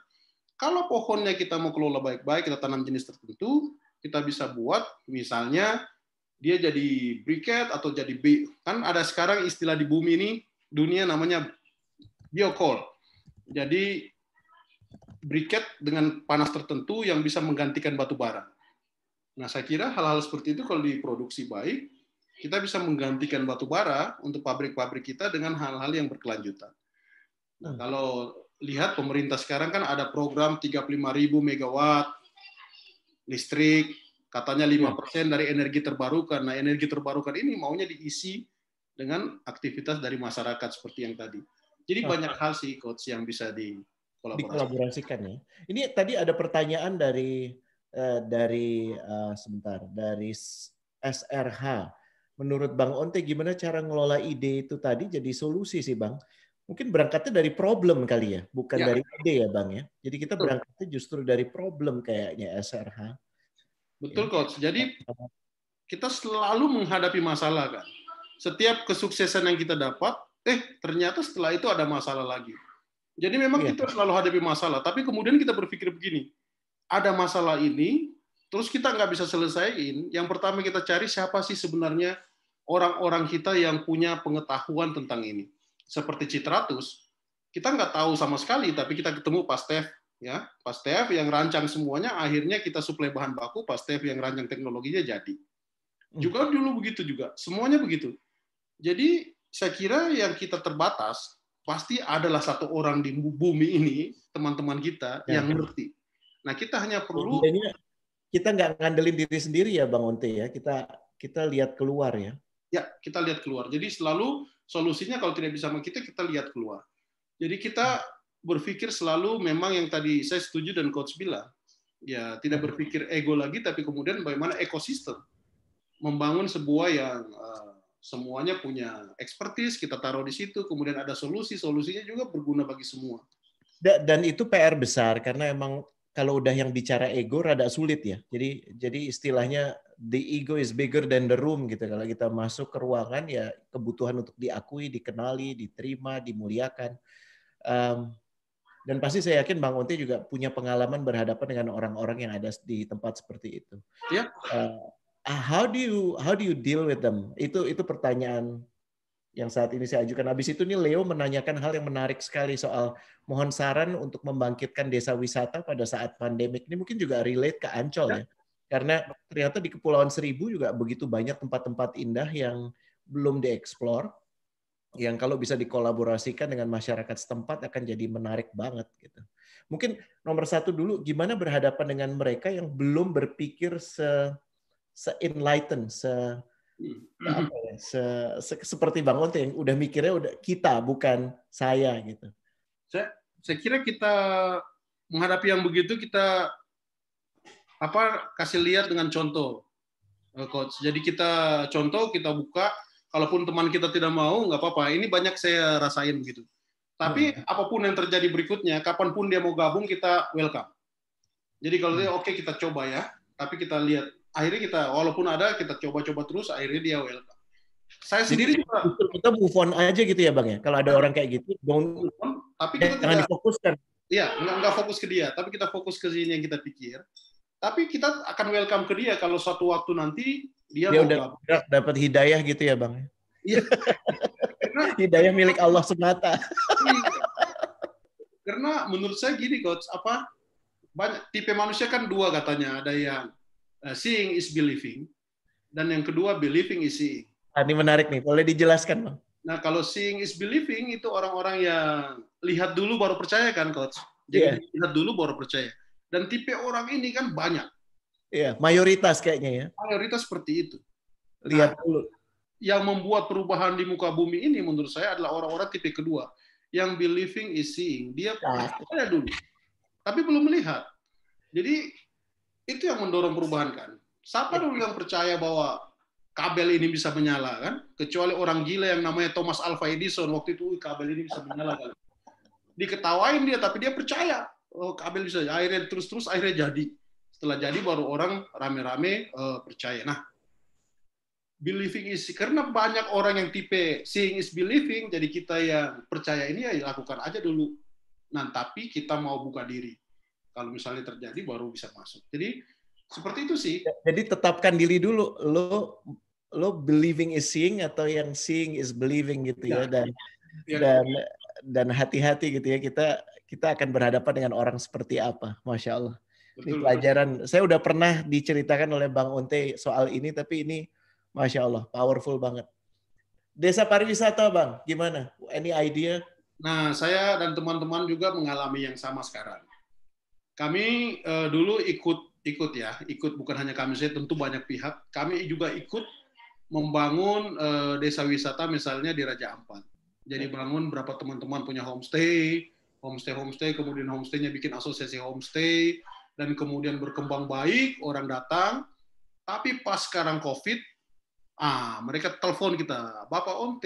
Kalau pohonnya kita mau kelola baik-baik, kita tanam jenis tertentu, kita bisa buat misalnya dia jadi briket atau jadi B. Kan ada sekarang istilah di bumi ini dunia namanya biokol. Jadi briket dengan panas tertentu yang bisa menggantikan batu bara. Nah, saya kira hal-hal seperti itu kalau diproduksi baik, kita bisa menggantikan batu bara untuk pabrik-pabrik kita dengan hal-hal yang berkelanjutan. Nah, hmm. kalau lihat pemerintah sekarang kan ada program 35.000 megawatt listrik, katanya 5% hmm. dari energi terbarukan. Nah, energi terbarukan ini maunya diisi dengan aktivitas dari masyarakat seperti yang tadi. Jadi hmm. banyak hal sih coach yang bisa di dikolaborasikan ya. Ini tadi ada pertanyaan dari uh, dari uh, sebentar dari SRH. Menurut Bang Onte gimana cara ngelola ide itu tadi jadi solusi sih Bang? Mungkin berangkatnya dari problem kali ya, bukan ya. dari ide ya Bang ya. Jadi kita berangkatnya justru dari problem kayaknya SRH. Betul coach. Jadi kita selalu menghadapi masalah kan. Setiap kesuksesan yang kita dapat, eh ternyata setelah itu ada masalah lagi jadi memang yeah. kita selalu hadapi masalah, tapi kemudian kita berpikir begini, ada masalah ini, terus kita nggak bisa selesaiin. Yang pertama kita cari siapa sih sebenarnya orang-orang kita yang punya pengetahuan tentang ini. Seperti Citratus, kita nggak tahu sama sekali, tapi kita ketemu Steph, ya Steph yang rancang semuanya, akhirnya kita suplai bahan baku, Steph yang rancang teknologinya jadi. Hmm. Juga dulu begitu juga, semuanya begitu. Jadi saya kira yang kita terbatas pasti adalah satu orang di bumi ini teman-teman kita ya. yang ngerti. Nah kita hanya oh, perlu Intinya, kita nggak ngandelin diri sendiri ya Bang Onte ya kita kita lihat keluar ya. Ya kita lihat keluar. Jadi selalu solusinya kalau tidak bisa sama kita kita lihat keluar. Jadi kita hmm. berpikir selalu memang yang tadi saya setuju dan coach bilang ya tidak hmm. berpikir ego lagi tapi kemudian bagaimana ekosistem membangun sebuah yang uh, semuanya punya ekspertis kita taruh di situ, kemudian ada solusi, solusinya juga berguna bagi semua. Dan itu PR besar karena emang kalau udah yang bicara ego rada sulit ya. Jadi jadi istilahnya the ego is bigger than the room gitu. Kalau kita masuk ke ruangan ya kebutuhan untuk diakui, dikenali, diterima, dimuliakan. Um, dan pasti saya yakin Bang Onti juga punya pengalaman berhadapan dengan orang-orang yang ada di tempat seperti itu. Ya. Uh, Ah, how do you how do you deal with them? Itu itu pertanyaan yang saat ini saya ajukan. Habis itu nih Leo menanyakan hal yang menarik sekali soal mohon saran untuk membangkitkan desa wisata pada saat pandemik. Ini mungkin juga relate ke Ancol ya. Karena ternyata di Kepulauan Seribu juga begitu banyak tempat-tempat indah yang belum dieksplor yang kalau bisa dikolaborasikan dengan masyarakat setempat akan jadi menarik banget gitu. Mungkin nomor satu dulu gimana berhadapan dengan mereka yang belum berpikir se se-enlighten, se, hmm. se ya, se, se, seperti Bang Onte yang udah mikirnya udah kita bukan saya gitu. Saya, saya kira kita menghadapi yang begitu kita apa kasih lihat dengan contoh eh, coach. Jadi kita contoh kita buka kalaupun teman kita tidak mau nggak apa-apa. Ini banyak saya rasain gitu. Tapi hmm. apapun yang terjadi berikutnya, kapanpun dia mau gabung kita welcome. Jadi kalau dia oke okay, kita coba ya, tapi kita lihat akhirnya kita walaupun ada kita coba-coba terus akhirnya dia welcome. Saya sendiri juga kita move on aja gitu ya bang ya. Kalau ada orang kayak gitu, don't, tapi kita jangan tidak, difokuskan. Iya, nggak, nggak fokus ke dia, tapi kita fokus ke sini yang kita pikir. Tapi kita akan welcome ke dia kalau suatu waktu nanti dia, dia udah dapat hidayah gitu ya bang. Ya? Iya. hidayah milik Allah semata. Iya. Karena menurut saya gini coach, apa banyak tipe manusia kan dua katanya, ada yang Uh, seeing is believing. Dan yang kedua, believing is seeing. Nah, ini menarik nih. Boleh dijelaskan, Bang? Nah, kalau seeing is believing itu orang-orang yang lihat dulu baru percaya kan, Coach? Jadi yeah. lihat dulu baru percaya. Dan tipe orang ini kan banyak. Iya, yeah, mayoritas kayaknya ya. Mayoritas seperti itu. Lihat nah, dulu. Yang membuat perubahan di muka bumi ini menurut saya adalah orang-orang tipe kedua yang believing is seeing. Dia ah. percaya dulu, tapi belum melihat. Jadi itu yang mendorong perubahan kan. Siapa dulu yang percaya bahwa kabel ini bisa menyala kan? Kecuali orang gila yang namanya Thomas Alva Edison waktu itu kabel ini bisa menyala kan. Diketawain dia tapi dia percaya oh, kabel bisa akhirnya terus-terus akhirnya jadi. Setelah jadi baru orang rame-rame uh, percaya. Nah, believing is karena banyak orang yang tipe seeing is believing jadi kita yang percaya ini ya lakukan aja dulu nah tapi kita mau buka diri kalau misalnya terjadi baru bisa masuk. Jadi seperti itu sih. Ya, jadi tetapkan diri dulu. Lo lo believing is seeing atau yang seeing is believing gitu ya, ya. dan ya. dan dan hati-hati gitu ya kita kita akan berhadapan dengan orang seperti apa, masya Allah. Betul, ini pelajaran. Saya udah pernah diceritakan oleh Bang Unte soal ini, tapi ini masya Allah powerful banget. Desa pariwisata, Bang, gimana? Any idea? Nah, saya dan teman-teman juga mengalami yang sama sekarang. Kami uh, dulu ikut ikut ya, ikut bukan hanya kami saya tentu banyak pihak. Kami juga ikut membangun uh, desa wisata misalnya di Raja Ampat. Jadi bangun berapa teman-teman punya homestay, homestay homestay kemudian homestaynya bikin asosiasi homestay dan kemudian berkembang baik, orang datang. Tapi pas sekarang Covid, ah mereka telepon kita, "Bapak Om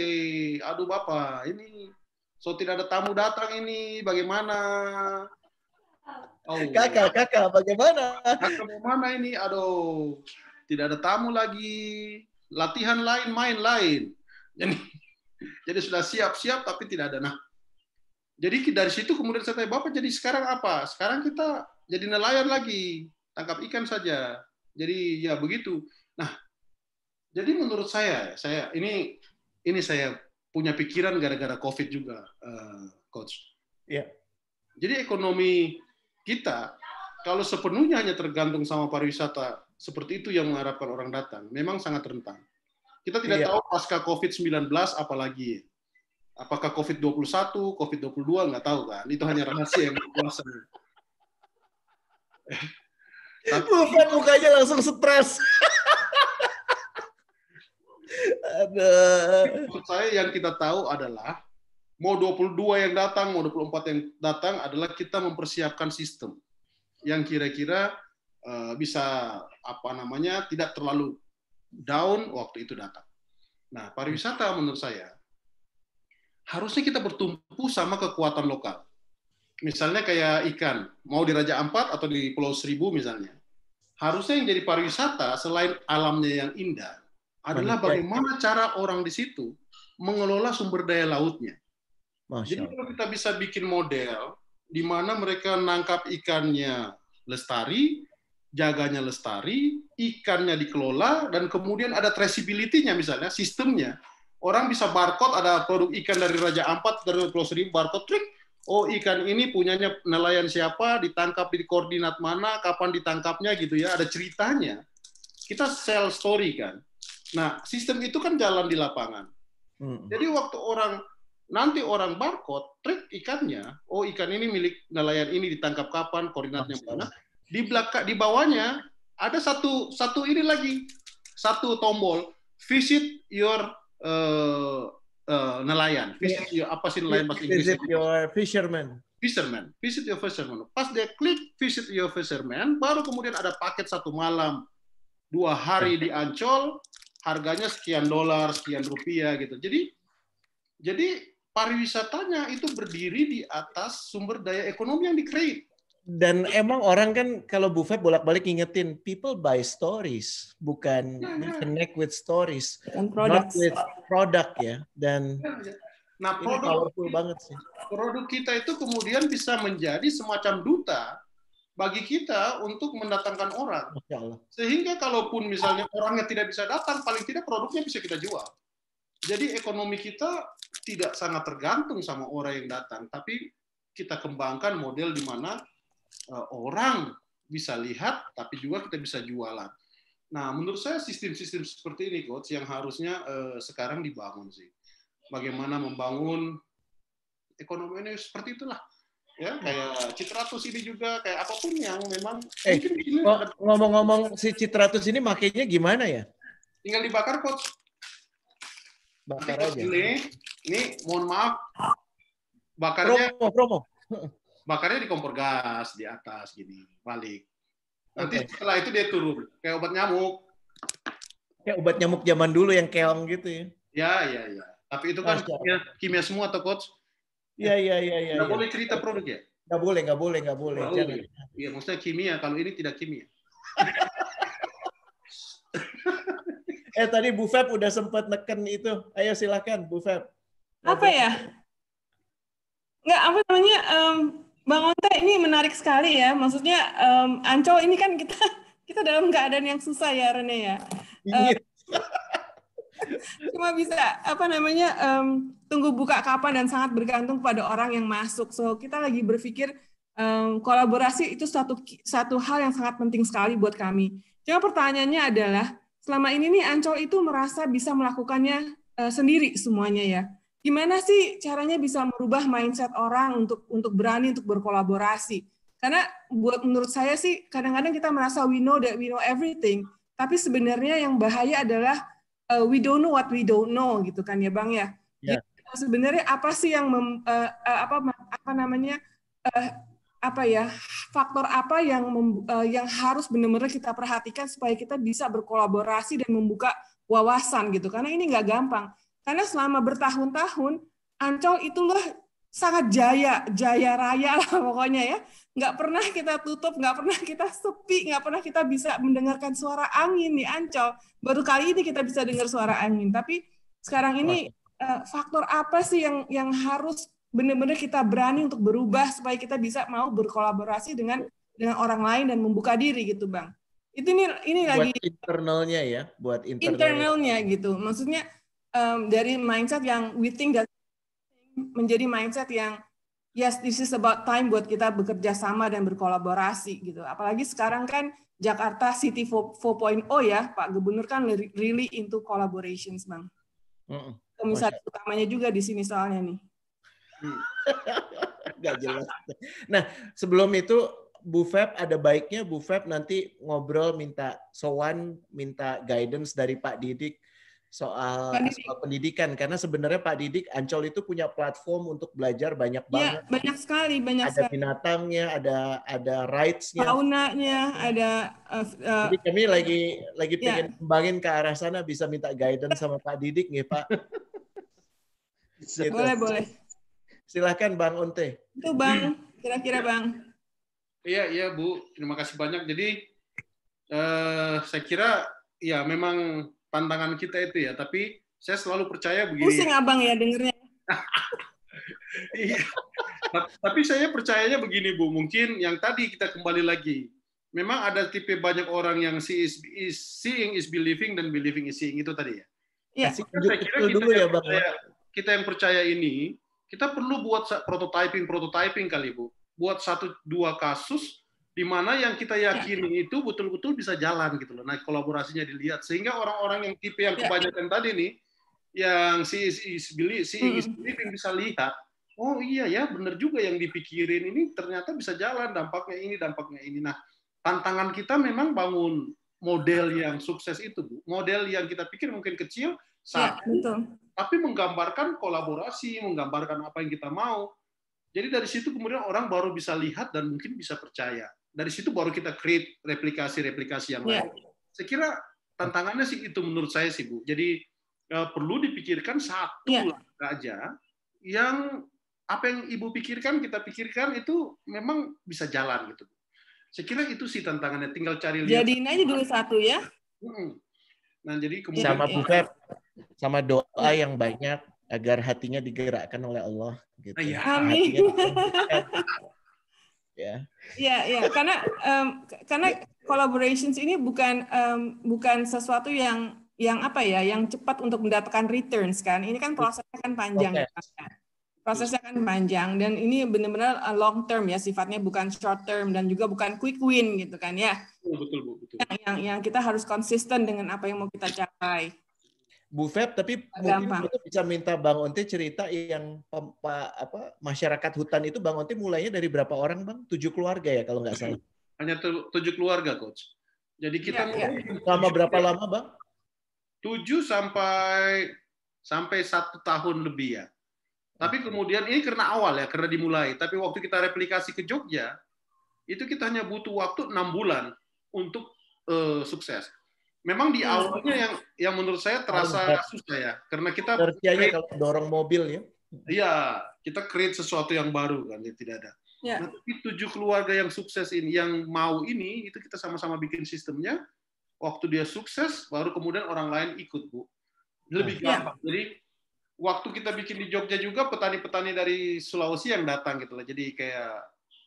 aduh Bapak, ini so tidak ada tamu datang ini, bagaimana?" Oh. Kakak, kakak, bagaimana? Kakak mau mana ini? Aduh, tidak ada tamu lagi. Latihan lain, main lain. Jadi, jadi sudah siap-siap tapi tidak ada. Nah, jadi dari situ kemudian saya tanya, Bapak jadi sekarang apa? Sekarang kita jadi nelayan lagi. Tangkap ikan saja. Jadi ya begitu. Nah, jadi menurut saya, saya ini ini saya punya pikiran gara-gara COVID juga, uh, coach. Iya. Yeah. Jadi ekonomi kita kalau sepenuhnya hanya tergantung sama pariwisata seperti itu yang mengharapkan orang datang, memang sangat rentan. Kita tidak iya. tahu pasca COVID-19 apalagi. Apakah COVID-21, COVID-22, nggak tahu kan. Itu hanya rahasia yang kuasa. Tapi, Bukan mukanya langsung stres. Menurut saya yang kita tahu adalah mau 22 yang datang, mau 24 yang datang adalah kita mempersiapkan sistem yang kira-kira eh, bisa apa namanya tidak terlalu down waktu itu datang. Nah, pariwisata menurut saya harusnya kita bertumpu sama kekuatan lokal. Misalnya kayak ikan, mau di Raja Ampat atau di Pulau Seribu misalnya. Harusnya yang jadi pariwisata selain alamnya yang indah adalah bagaimana cara orang di situ mengelola sumber daya lautnya. Masya Jadi kalau kita bisa bikin model di mana mereka nangkap ikannya lestari, jaganya lestari, ikannya dikelola, dan kemudian ada traceability-nya misalnya, sistemnya. Orang bisa barcode, ada produk ikan dari Raja Ampat, dari Pulau Seribu, barcode trik, oh ikan ini punyanya nelayan siapa, ditangkap di koordinat mana, kapan ditangkapnya gitu ya, ada ceritanya. Kita sell story kan. Nah, sistem itu kan jalan di lapangan. Hmm. Jadi waktu orang Nanti orang barcode, track ikannya, oh ikan ini milik nelayan ini ditangkap kapan, koordinatnya mana. Di belakang, di bawahnya ada satu satu ini lagi, satu tombol visit your uh, uh, nelayan, visit your apa sih nelayan bahasa Inggris? Visit your fisherman fisherman, visit your fisherman. Pas dia klik visit your fisherman, baru kemudian ada paket satu malam, dua hari di Ancol, harganya sekian dolar, sekian rupiah gitu. Jadi jadi pariwisatanya itu berdiri di atas sumber daya ekonomi yang dikreat. Dan emang orang kan kalau buffet bolak-balik ingetin, people buy stories, bukan ya, ya. connect with stories, And not with product ya. Dan iya, iya. nah, produk, ini powerful banget sih. Produk kita itu kemudian bisa menjadi semacam duta bagi kita untuk mendatangkan orang. Sehingga kalaupun misalnya orangnya tidak bisa datang, paling tidak produknya bisa kita jual. Jadi ekonomi kita tidak sangat tergantung sama orang yang datang, tapi kita kembangkan model di mana eh, orang bisa lihat, tapi juga kita bisa jualan. Nah, menurut saya sistem-sistem seperti ini, coach, yang harusnya eh, sekarang dibangun sih. Bagaimana membangun ekonomi ini seperti itulah. Ya, kayak Citratus ini juga kayak apapun yang memang eh, ngomong-ngomong si Citratus ini makainya gimana ya? Tinggal dibakar, coach. Bakar aja. Ini, ini mohon maaf, bakarnya promo, promo. bakarnya di kompor gas di atas gini, balik. Nanti okay. setelah itu dia turun, kayak obat nyamuk. Kayak obat nyamuk zaman dulu yang keong gitu ya. Ya, ya, ya. Tapi itu kan nah, kimia, semua atau coach? Iya, iya, iya, iya. Enggak ya. boleh cerita produk ya? Nggak boleh, nggak boleh, nggak boleh. Iya, maksudnya kimia kalau ini tidak kimia. Eh tadi Bu Feb udah sempat neken itu. Ayo silahkan Bu Feb. Apa ya? Nggak, apa namanya? Um, Bang Onta ini menarik sekali ya. Maksudnya um, Ancol ini kan kita kita dalam keadaan yang susah ya Rene ya. Um, cuma bisa apa namanya um, tunggu buka kapan dan sangat bergantung pada orang yang masuk. So kita lagi berpikir um, kolaborasi itu satu satu hal yang sangat penting sekali buat kami. Cuma pertanyaannya adalah selama ini nih Ancol itu merasa bisa melakukannya eh, sendiri semuanya ya. Gimana sih caranya bisa merubah mindset orang untuk untuk berani untuk berkolaborasi? Karena buat menurut saya sih kadang-kadang kita merasa we know that we know everything, tapi sebenarnya yang bahaya adalah eh, we don't know what we don't know gitu kan ya Bang ya. Yeah. sebenarnya apa sih yang mem, eh, apa apa namanya apa ya faktor apa yang eh, yang harus benar-benar kita perhatikan supaya kita bisa berkolaborasi dan membuka wawasan gitu karena ini nggak gampang karena selama bertahun-tahun ancol itulah sangat jaya jaya raya lah pokoknya ya nggak pernah kita tutup nggak pernah kita sepi nggak pernah kita bisa mendengarkan suara angin nih ancol baru kali ini kita bisa dengar suara angin tapi sekarang ini eh, faktor apa sih yang yang harus benar-benar kita berani untuk berubah supaya kita bisa mau berkolaborasi dengan dengan orang lain dan membuka diri gitu bang itu ini ini buat lagi internalnya ya buat internalnya, internalnya gitu maksudnya um, dari mindset yang we think that menjadi mindset yang yes this is about time buat kita bekerja sama dan berkolaborasi gitu apalagi sekarang kan Jakarta City 4.0 ya Pak Gubernur kan really into collaborations bang mm -mm. misalnya utamanya juga di sini soalnya nih Gak jelas. Nah, sebelum itu Bu Feb ada baiknya Bu Feb nanti ngobrol minta sowan, minta guidance dari Pak Didik soal Pendidik. soal pendidikan karena sebenarnya Pak Didik Ancol itu punya platform untuk belajar banyak iya, banget. Ya, banyak sekali, banyak ada sekali. binatangnya, ada ada rights-nya. Faunanya, ada uh, Jadi kami lagi lagi iya. pengen ya. kembangin ke arah sana bisa minta guidance sama Pak Didik nih, Pak. Boleh, boleh. Silahkan Bang Onte. Itu Bang, kira-kira Bang. Iya, iya Bu. Terima kasih banyak. Jadi eh, saya kira ya memang tantangan kita itu ya, tapi saya selalu percaya begini. Pusing abang ya dengernya. Iya. tapi saya percayanya begini Bu, mungkin yang tadi kita kembali lagi. Memang ada tipe banyak orang yang see is, is seeing is believing dan believing is seeing itu tadi ya. Iya. Nah, saya kira kita, dulu ya, Bang. kita yang percaya ini kita perlu buat prototyping-prototyping kali, Bu. Buat satu dua kasus di mana yang kita ya. yakini itu betul-betul bisa jalan gitu loh. Nah, kolaborasinya dilihat sehingga orang-orang yang tipe yang ya. kebanyakan tadi nih yang si Isbili si Isbili hmm. bisa lihat, oh iya ya benar juga yang dipikirin ini ternyata bisa jalan dampaknya ini dampaknya ini. Nah, tantangan kita memang bangun model yang sukses itu, Bu. Model yang kita pikir mungkin kecil ya, satu ya, tapi menggambarkan kolaborasi, menggambarkan apa yang kita mau. Jadi dari situ kemudian orang baru bisa lihat dan mungkin bisa percaya. Dari situ baru kita create replikasi-replikasi yang iya. lain. Yeah. Saya kira tantangannya sih itu menurut saya sih Bu. Jadi eh, perlu dipikirkan satu yeah. Iya. aja yang apa yang Ibu pikirkan kita pikirkan itu memang bisa jalan gitu. Saya kira itu sih tantangannya. Tinggal cari lihat. Jadi ini dulu satu ya. Nah jadi kemudian. Sama Bu Feb sama doa iya. yang banyak agar hatinya digerakkan oleh Allah gitu. Iya. Ya, Amin. ya. Ya, ya, karena um, karena collaborations ini bukan um, bukan sesuatu yang yang apa ya, yang cepat untuk mendapatkan returns kan. Ini kan prosesnya kan panjang. Okay. Kan? prosesnya kan panjang dan ini benar-benar eh, long term ya sifatnya bukan short term dan juga bukan quick win gitu kan ya. Betul betul. betul. yang yang kita harus konsisten dengan apa yang mau kita capai. Bu Feb, tapi Gampang. mungkin kita bisa minta Bang Onte cerita yang pempa, apa masyarakat hutan itu Bang Onte mulainya dari berapa orang Bang? Tujuh keluarga ya kalau nggak salah. Hanya tujuh keluarga coach. Jadi iya, kita iya. ya, ya. berapa lama Bang? Tujuh sampai sampai satu tahun lebih ya. Tapi kemudian ini karena awal ya, karena dimulai. Tapi waktu kita replikasi ke Jogja, itu kita hanya butuh waktu enam bulan untuk uh, sukses memang di iya, awalnya iya. yang yang menurut saya terasa susah ya karena kita create, kalau dorong mobil ya iya kita create sesuatu yang baru kan yang tidak ada ya. nah, tapi tujuh keluarga yang sukses ini yang mau ini itu kita sama-sama bikin sistemnya waktu dia sukses baru kemudian orang lain ikut bu lebih iya. gampang jadi waktu kita bikin di Jogja juga petani-petani dari Sulawesi yang datang gitulah. jadi kayak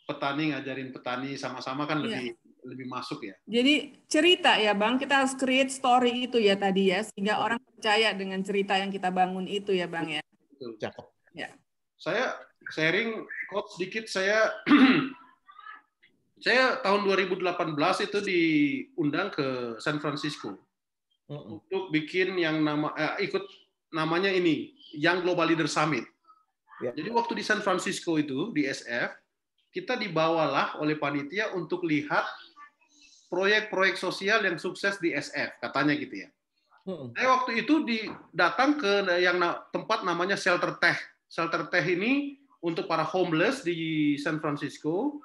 petani ngajarin petani sama-sama kan lebih ya lebih masuk ya. Jadi cerita ya Bang, kita harus create story itu ya tadi ya, sehingga orang percaya dengan cerita yang kita bangun itu ya Bang ya. Betul. Cakep. Ya. Saya sharing quote sedikit, saya saya tahun 2018 itu diundang ke San Francisco uh -uh. untuk bikin yang nama eh, ikut namanya ini Young Global Leader Summit. Ya. Jadi waktu di San Francisco itu di SF kita dibawalah oleh panitia untuk lihat proyek-proyek sosial yang sukses di SF katanya gitu ya. Hmm. Saya waktu itu di, datang ke yang tempat namanya shelter teh. Shelter teh ini untuk para homeless di San Francisco.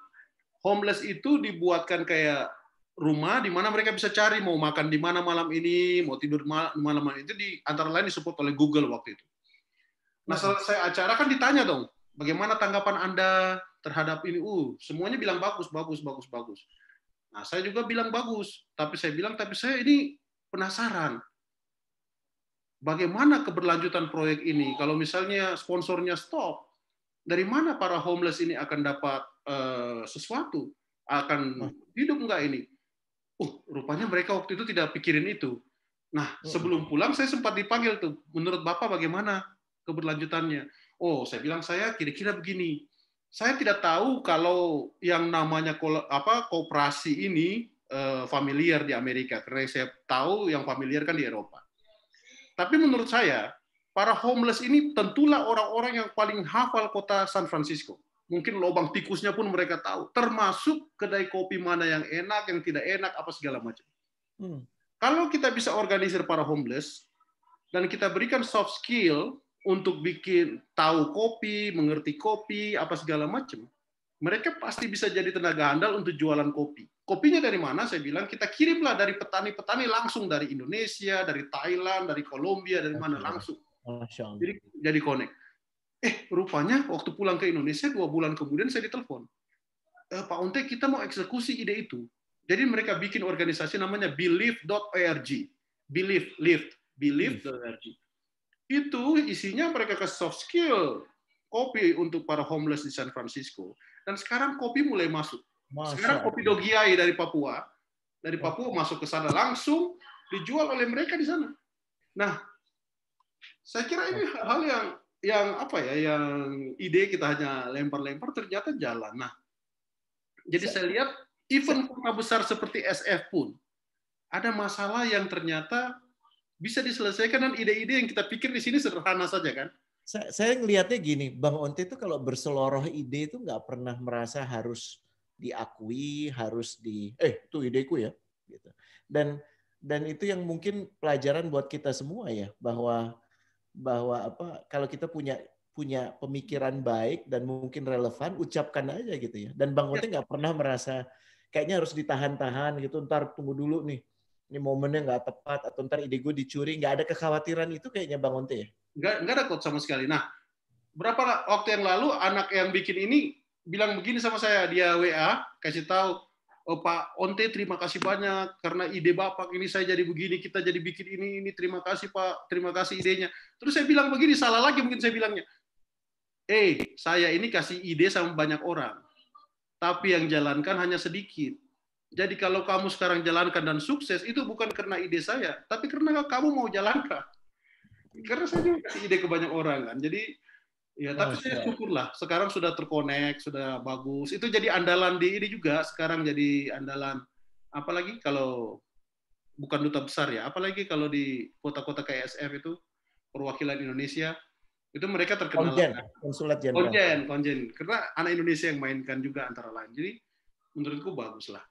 Homeless itu dibuatkan kayak rumah di mana mereka bisa cari mau makan di mana malam ini, mau tidur malam, malam itu di antara lain disupport oleh Google waktu itu. Nah, hmm. selesai acara kan ditanya dong, bagaimana tanggapan Anda terhadap ini? Uh, semuanya bilang bagus, bagus, bagus, bagus. Nah, saya juga bilang bagus, tapi saya bilang tapi saya ini penasaran. Bagaimana keberlanjutan proyek ini kalau misalnya sponsornya stop? Dari mana para homeless ini akan dapat uh, sesuatu? Akan hidup nggak ini? Uh, rupanya mereka waktu itu tidak pikirin itu. Nah, sebelum pulang saya sempat dipanggil tuh, menurut Bapak bagaimana keberlanjutannya? Oh, saya bilang saya kira-kira begini saya tidak tahu kalau yang namanya apa kooperasi ini eh, familiar di Amerika karena saya tahu yang familiar kan di Eropa. Tapi menurut saya para homeless ini tentulah orang-orang yang paling hafal kota San Francisco. Mungkin lobang tikusnya pun mereka tahu, termasuk kedai kopi mana yang enak, yang tidak enak, apa segala macam. Hmm. Kalau kita bisa organisir para homeless dan kita berikan soft skill untuk bikin tahu kopi, mengerti kopi, apa segala macam, mereka pasti bisa jadi tenaga handal untuk jualan kopi. Kopinya dari mana? Saya bilang kita kirimlah dari petani-petani langsung dari Indonesia, dari Thailand, dari Kolombia, dari mana langsung. Jadi jadi connect. Eh, rupanya waktu pulang ke Indonesia dua bulan kemudian saya ditelepon. E, Pak Unte, kita mau eksekusi ide itu. Jadi mereka bikin organisasi namanya believe.org. Believe, lift, believe.org itu isinya mereka ke soft skill kopi untuk para homeless di San Francisco dan sekarang kopi mulai masuk Masa. sekarang kopi dogiai dari Papua dari Papua masuk ke sana langsung dijual oleh mereka di sana nah saya kira ini hal yang yang apa ya yang ide kita hanya lempar-lempar ternyata jalan nah jadi saya lihat event kota besar seperti SF pun ada masalah yang ternyata bisa diselesaikan dan ide-ide yang kita pikir di sini sederhana saja kan? Saya, saya ngelihatnya gini, Bang Onti itu kalau berseloroh ide itu nggak pernah merasa harus diakui, harus di eh itu ideku ya, gitu. Dan dan itu yang mungkin pelajaran buat kita semua ya bahwa bahwa apa kalau kita punya punya pemikiran baik dan mungkin relevan ucapkan aja gitu ya. Dan Bang Onti ya. nggak pernah merasa kayaknya harus ditahan-tahan gitu ntar tunggu dulu nih ini momennya nggak tepat atau ntar ide gue dicuri nggak ada kekhawatiran itu kayaknya bang Onte ya nggak nggak ada kok sama sekali nah berapa waktu yang lalu anak yang bikin ini bilang begini sama saya dia WA kasih tahu oh, Pak Onte terima kasih banyak karena ide bapak ini saya jadi begini kita jadi bikin ini ini terima kasih Pak terima kasih idenya terus saya bilang begini salah lagi mungkin saya bilangnya eh saya ini kasih ide sama banyak orang tapi yang jalankan hanya sedikit jadi kalau kamu sekarang jalankan dan sukses, itu bukan karena ide saya, tapi karena kamu mau jalankan. Karena saya juga kasih ide ke banyak orang kan. Jadi ya tapi oh, saya syukurlah sekarang sudah terkonek, sudah bagus. Itu jadi andalan di ini juga sekarang jadi andalan apalagi kalau bukan duta besar ya, apalagi kalau di kota-kota KSF itu perwakilan Indonesia itu mereka terkenal konjen, kan. konsulat konjen konjen karena anak Indonesia yang mainkan juga antara lain jadi menurutku bagus lah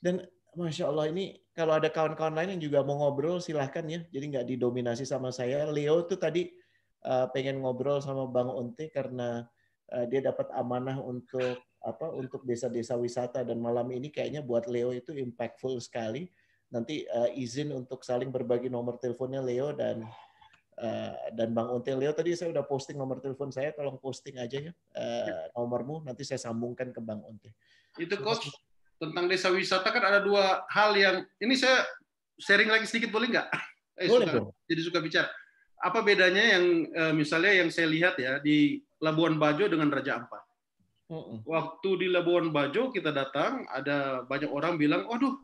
dan Masya Allah ini kalau ada kawan-kawan lain yang juga mau ngobrol silahkan ya. Jadi nggak didominasi sama saya. Leo tuh tadi uh, pengen ngobrol sama Bang Unti karena uh, dia dapat amanah untuk apa untuk desa-desa wisata dan malam ini kayaknya buat Leo itu impactful sekali. Nanti uh, izin untuk saling berbagi nomor teleponnya Leo dan uh, dan Bang Unti. Leo tadi saya udah posting nomor telepon saya, tolong posting aja ya uh, nomormu. Nanti saya sambungkan ke Bang Unti. Itu coach tentang desa wisata kan ada dua hal yang ini saya sharing lagi sedikit boleh nggak? Eh, boleh suka, Jadi suka bicara. Apa bedanya yang eh, misalnya yang saya lihat ya di Labuan Bajo dengan Raja Ampat? Waktu di Labuan Bajo kita datang ada banyak orang bilang, "Waduh,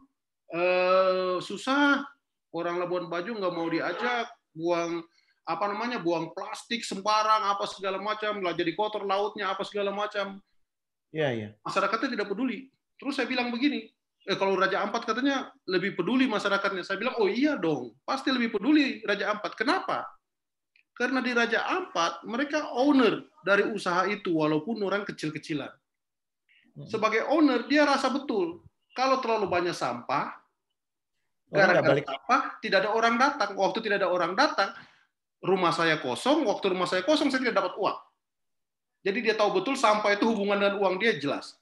eh, susah orang Labuan Bajo nggak mau diajak buang apa namanya buang plastik sembarang apa segala macam, lah jadi kotor lautnya apa segala macam." Iya, ya iya. Masyarakatnya tidak peduli. Terus saya bilang begini, eh, kalau Raja Ampat katanya lebih peduli masyarakatnya. Saya bilang, oh iya dong, pasti lebih peduli Raja Ampat. Kenapa? Karena di Raja Ampat, mereka owner dari usaha itu, walaupun orang kecil-kecilan. Hmm. Sebagai owner, dia rasa betul. Kalau terlalu banyak sampah, oh, gara-gara sampah, tidak ada orang datang. Waktu tidak ada orang datang, rumah saya kosong, waktu rumah saya kosong, saya tidak dapat uang. Jadi dia tahu betul sampah itu hubungan dengan uang dia jelas.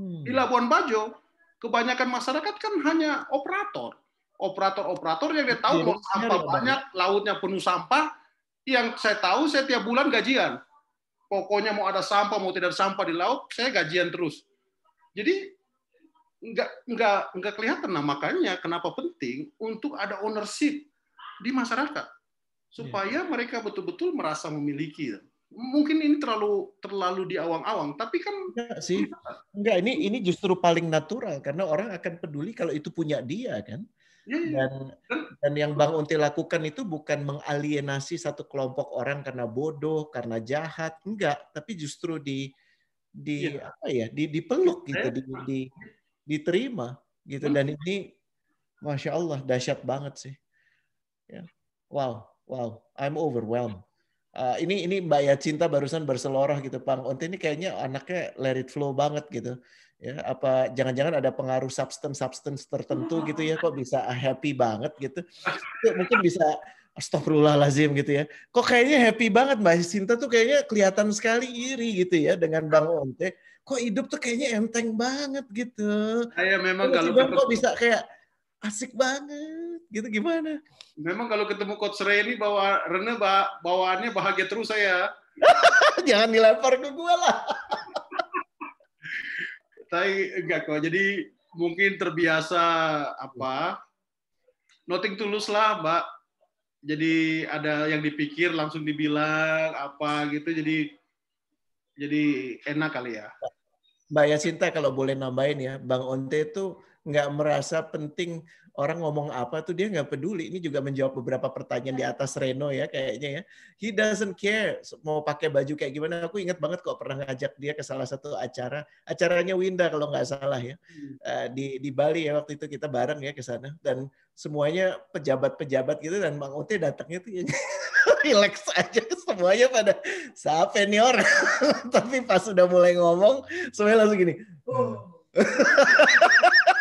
Hmm. Di Labuan Bajo, kebanyakan masyarakat kan hanya operator. Operator-operator yang dia tahu mau iya, sampah iya, iya. banyak, lautnya penuh sampah, yang saya tahu saya tiap bulan gajian. Pokoknya mau ada sampah, mau tidak ada sampah di laut, saya gajian terus. Jadi nggak nggak nggak kelihatan nah makanya kenapa penting untuk ada ownership di masyarakat supaya mereka betul-betul merasa memiliki mungkin ini terlalu terlalu di awang-awang, tapi kan enggak sih. Enggak, ini ini justru paling natural karena orang akan peduli kalau itu punya dia kan. Ya, ya. Dan dan yang Bang Unti lakukan itu bukan mengalienasi satu kelompok orang karena bodoh, karena jahat, enggak, tapi justru di di ya. apa ya, di dipeluk iya, gitu, iya. di, di diterima gitu dan hmm. ini masya Allah dahsyat banget sih. Ya. Wow, wow, I'm overwhelmed. Eh, ini ini Mbak ya Cinta barusan berseloroh gitu Pang Onte ini kayaknya anaknya let flow banget gitu ya apa jangan-jangan ada pengaruh substance substance tertentu gitu ya kok bisa happy banget gitu itu mungkin bisa Astagfirullahalazim gitu ya kok kayaknya happy banget Mbak Cinta tuh kayaknya kelihatan sekali iri gitu ya dengan Bang Onte kok hidup tuh kayaknya enteng banget gitu saya memang kalau kok bisa kayak asik banget gitu gimana memang kalau ketemu coach ini bawa Rene bawaannya bahagia terus saya jangan dilempar ke gue lah tapi enggak kok jadi mungkin terbiasa apa noting tulus lah mbak jadi ada yang dipikir langsung dibilang apa gitu jadi jadi enak kali ya Mbak Yasinta kalau boleh nambahin ya Bang Onte tuh nggak merasa penting orang ngomong apa tuh dia nggak peduli. Ini juga menjawab beberapa pertanyaan di iya. atas Reno ya kayaknya ya. He doesn't care mau pakai baju kayak gimana. Aku ingat banget kok pernah ngajak dia ke salah satu acara. Acaranya Winda kalau nggak salah ya. Hmm. Eh, di, di Bali ya waktu itu kita bareng ya ke sana. Dan semuanya pejabat-pejabat gitu dan Bang Ote datangnya tuh ya relax aja semuanya pada siapa nih orang tapi pas sudah mulai ngomong semuanya langsung gini oh. hmm.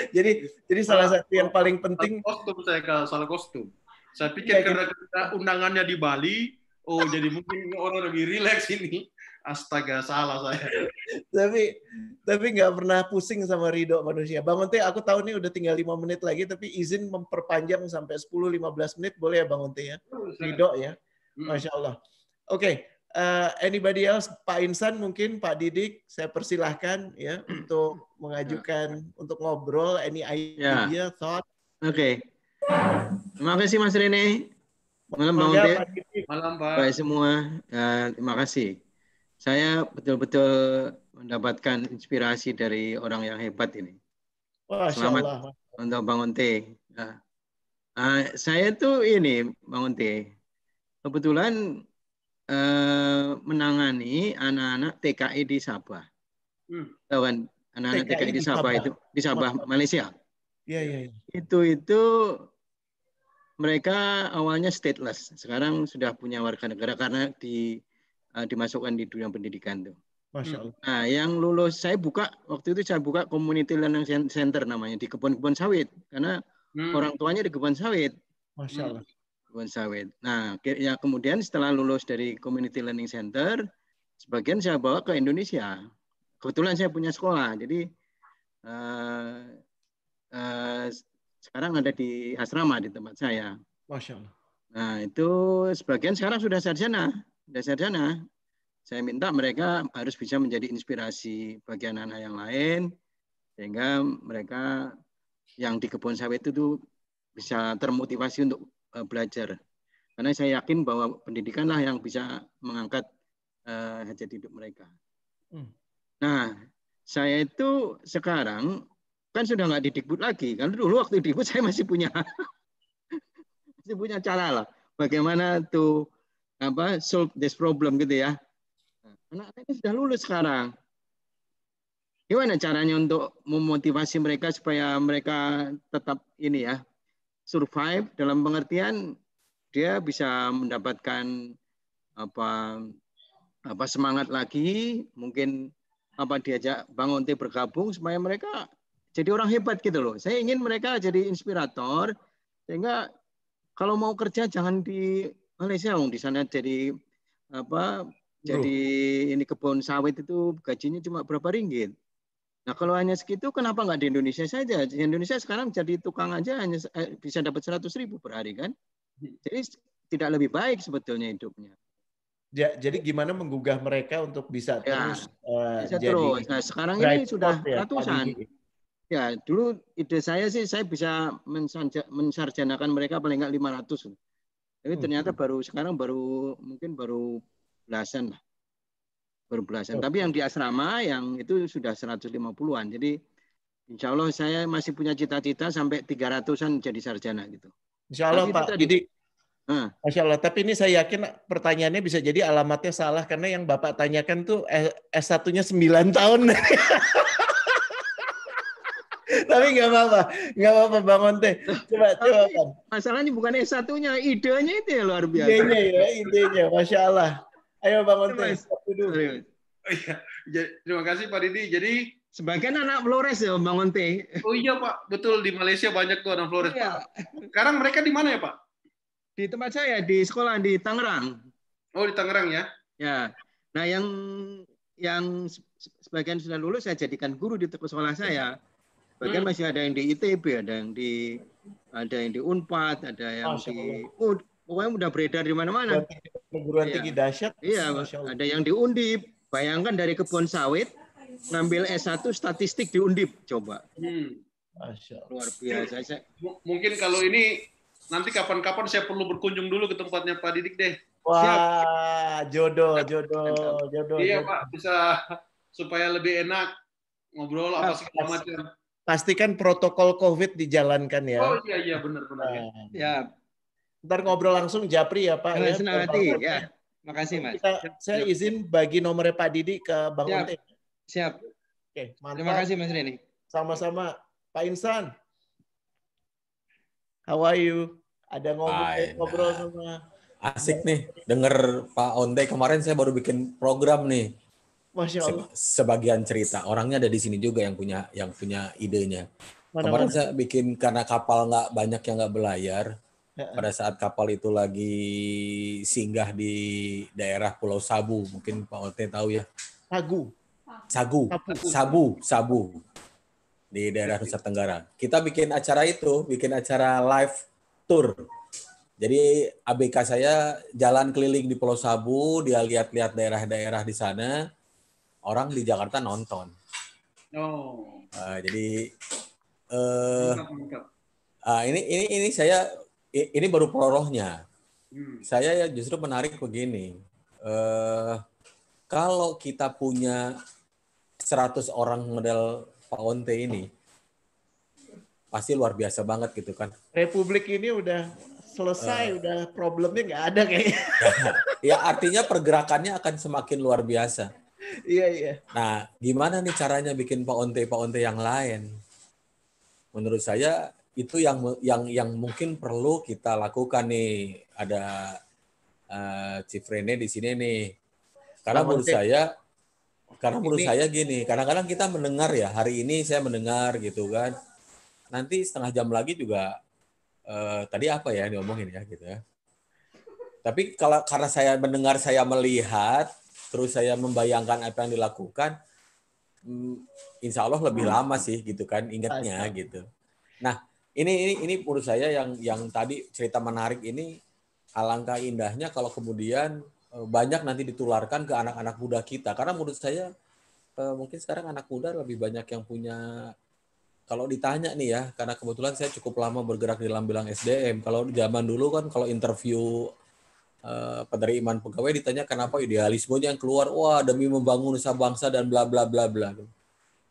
jadi jadi salah satu yang paling penting kostum saya kalau soal kostum. Saya pikir ya, karena gitu. kita undangannya di Bali, oh jadi mungkin orang lebih rileks ini. Astaga, salah saya. tapi tapi nggak pernah pusing sama Ridho manusia. Bang Unti, aku tahu ini udah tinggal lima menit lagi, tapi izin memperpanjang sampai 10-15 menit boleh ya Bang Unti ya? Ridho ya. Masya Allah. Oke, okay. Uh, anybody else, Pak Insan mungkin, Pak Didik, saya persilahkan ya untuk mengajukan, yeah. untuk ngobrol, any ya. idea, yeah. thought. Oke. Okay. Terima kasih Mas Rene. Malam Bang Ude. Malam Pak. Baik semua. Ya, terima kasih. Saya betul-betul mendapatkan inspirasi dari orang yang hebat ini. Wah, Selamat Allah. untuk Bang Unte. Nah, ya. saya tuh ini Bang Unte. Kebetulan Eh, menangani anak-anak TKI di Sabah. Hmm. Tahu kan? anak-anak TKI, TKI di Sabah itu di Sabah Malaysia. Iya iya. Ya. Itu itu mereka awalnya stateless, sekarang sudah punya warga negara karena di uh, dimasukkan di dunia pendidikan tuh. Masya hmm. Allah. Nah, yang lulus saya buka waktu itu saya buka community learning center namanya di kebun-kebun sawit karena hmm. orang tuanya di kebun sawit. Masya hmm. Allah kebun sawit. Nah, ya kemudian setelah lulus dari Community Learning Center, sebagian saya bawa ke Indonesia. Kebetulan saya punya sekolah, jadi uh, uh, sekarang ada di asrama di tempat saya. Masya Allah. Nah, itu sebagian sekarang sudah sarjana, sudah sarjana. Saya minta mereka harus bisa menjadi inspirasi bagi anak-anak yang lain, sehingga mereka yang di kebun sawit itu bisa termotivasi untuk Eh, belajar. Karena saya yakin bahwa pendidikanlah yang bisa mengangkat uh, hajat hidup mereka. Hmm. Nah, saya itu sekarang kan sudah nggak didikbud lagi. karena dulu waktu didikbud saya masih punya masih punya cara lah. Bagaimana tuh apa solve this problem gitu ya. Anak-anak ini sudah lulus sekarang. Gimana caranya untuk memotivasi mereka supaya mereka tetap ini ya survive dalam pengertian dia bisa mendapatkan apa apa semangat lagi, mungkin apa diajak Bang onti bergabung supaya mereka jadi orang hebat gitu loh. Saya ingin mereka jadi inspirator sehingga kalau mau kerja jangan di Malaysia di sana jadi apa jadi ini kebun sawit itu gajinya cuma berapa ringgit. Nah kalau hanya segitu, kenapa nggak di Indonesia saja? Di Indonesia sekarang jadi tukang aja hanya eh, bisa dapat 100 ribu per hari kan? Jadi tidak lebih baik sebetulnya hidupnya. Ya, jadi gimana menggugah mereka untuk bisa ya, terus uh, bisa jadi terus. Nah sekarang ini sudah ya, ratusan. Ya dulu ide saya sih saya bisa mensarjanakan mereka paling nggak 500. Tapi hmm. ternyata hmm. baru sekarang baru mungkin baru belasan lah berbelasan. Oh. Tapi yang di asrama yang itu sudah 150-an. Jadi insya Allah saya masih punya cita-cita sampai 300-an jadi sarjana gitu. Insya Allah Tapi Pak. Tadi, jadi uh. Masya Allah. Tapi ini saya yakin pertanyaannya bisa jadi alamatnya salah karena yang Bapak tanyakan tuh eh, S1-nya 9 tahun. Tapi nggak apa-apa, nggak apa-apa Bang Monte. Coba, coba. Masalahnya bukan S1-nya, idenya itu ya luar biasa. Idenya ya, idenya. Masya Allah. Ayo Bang Onte. Oh, iya. Terima kasih Pak Didi. Jadi sebagian anak Flores ya Bang Onte. Oh iya Pak, betul di Malaysia banyak tuh anak Flores. Iya. Pak. Sekarang mereka di mana ya Pak? Di tempat saya di sekolah di Tangerang. Oh di Tangerang ya? Ya. Nah yang yang sebagian sudah lulus saya jadikan guru di sekolah saya. Sebagian hmm. masih ada yang di ITB, ada yang di ada yang di Unpad, ada yang oh, di pokoknya udah beredar di mana-mana. Perguruan ya. tinggi dahsyat. Iya, ada yang di Undip. Bayangkan dari kebun sawit ngambil S1 statistik di Undip, coba. Hmm. Luar biasa. Saya. Mungkin kalau ini nanti kapan-kapan saya perlu berkunjung dulu ke tempatnya Pak Didik deh. Wah, Siap. jodoh, jodoh, jodoh. Iya, Pak, bisa supaya lebih enak ngobrol apa segala macam. Pastikan protokol COVID dijalankan ya. Oh iya iya benar benar. Ya, ya Ntar ngobrol langsung Japri ya Pak. ya, senang hati ya. Makasih Mas. Kita, saya siap. izin bagi nomornya Pak Didi ke Bang siap. Siap. Oke, mantap. Terima kasih Mas Rini. Sama-sama. Pak Insan. How are you? Ada ngobrol, nah. ngobrol sama Asik nih, denger Pak Onte. kemarin saya baru bikin program nih. Masya Allah. Sebagian cerita orangnya ada di sini juga yang punya yang punya idenya. Mana, Kemarin saya bikin karena kapal nggak banyak yang nggak belayar pada saat kapal itu lagi singgah di daerah Pulau Sabu, mungkin Pak Ote tahu ya. Sagu. Sagu, Sabu, Sabu di daerah Nusa Tenggara. Kita bikin acara itu, bikin acara live tour. Jadi ABK saya jalan keliling di Pulau Sabu, dia lihat-lihat daerah-daerah di sana. Orang di Jakarta nonton. Oh. Uh, jadi uh, uh, ini ini ini saya ini baru prorohnya. Hmm. Saya ya justru menarik begini. Uh, kalau kita punya 100 orang model Paonte ini, pasti luar biasa banget gitu kan. Republik ini udah selesai, uh, udah problemnya nggak ada kayaknya. ya artinya pergerakannya akan semakin luar biasa. Iya iya. Nah, gimana nih caranya bikin Pak Onte Pak Onte yang lain? Menurut saya itu yang yang yang mungkin perlu kita lakukan nih ada uh, eh, Cifrene di sini nih karena menurut saya karena menurut saya gini kadang-kadang kita mendengar ya hari ini saya mendengar gitu kan nanti setengah jam lagi juga uh, tadi apa ya diomongin ya gitu ya tapi kalau karena saya mendengar saya melihat terus saya membayangkan apa yang dilakukan mm, insya Allah lebih hmm. lama sih gitu kan ingatnya gitu nah ini ini ini menurut saya yang yang tadi cerita menarik ini alangkah indahnya kalau kemudian eh, banyak nanti ditularkan ke anak-anak muda kita karena menurut saya eh, mungkin sekarang anak muda lebih banyak yang punya kalau ditanya nih ya karena kebetulan saya cukup lama bergerak di dalam bilang SDM kalau zaman dulu kan kalau interview Uh, penerimaan pegawai ditanya kenapa idealismenya yang keluar wah demi membangun nusa bangsa dan bla bla bla bla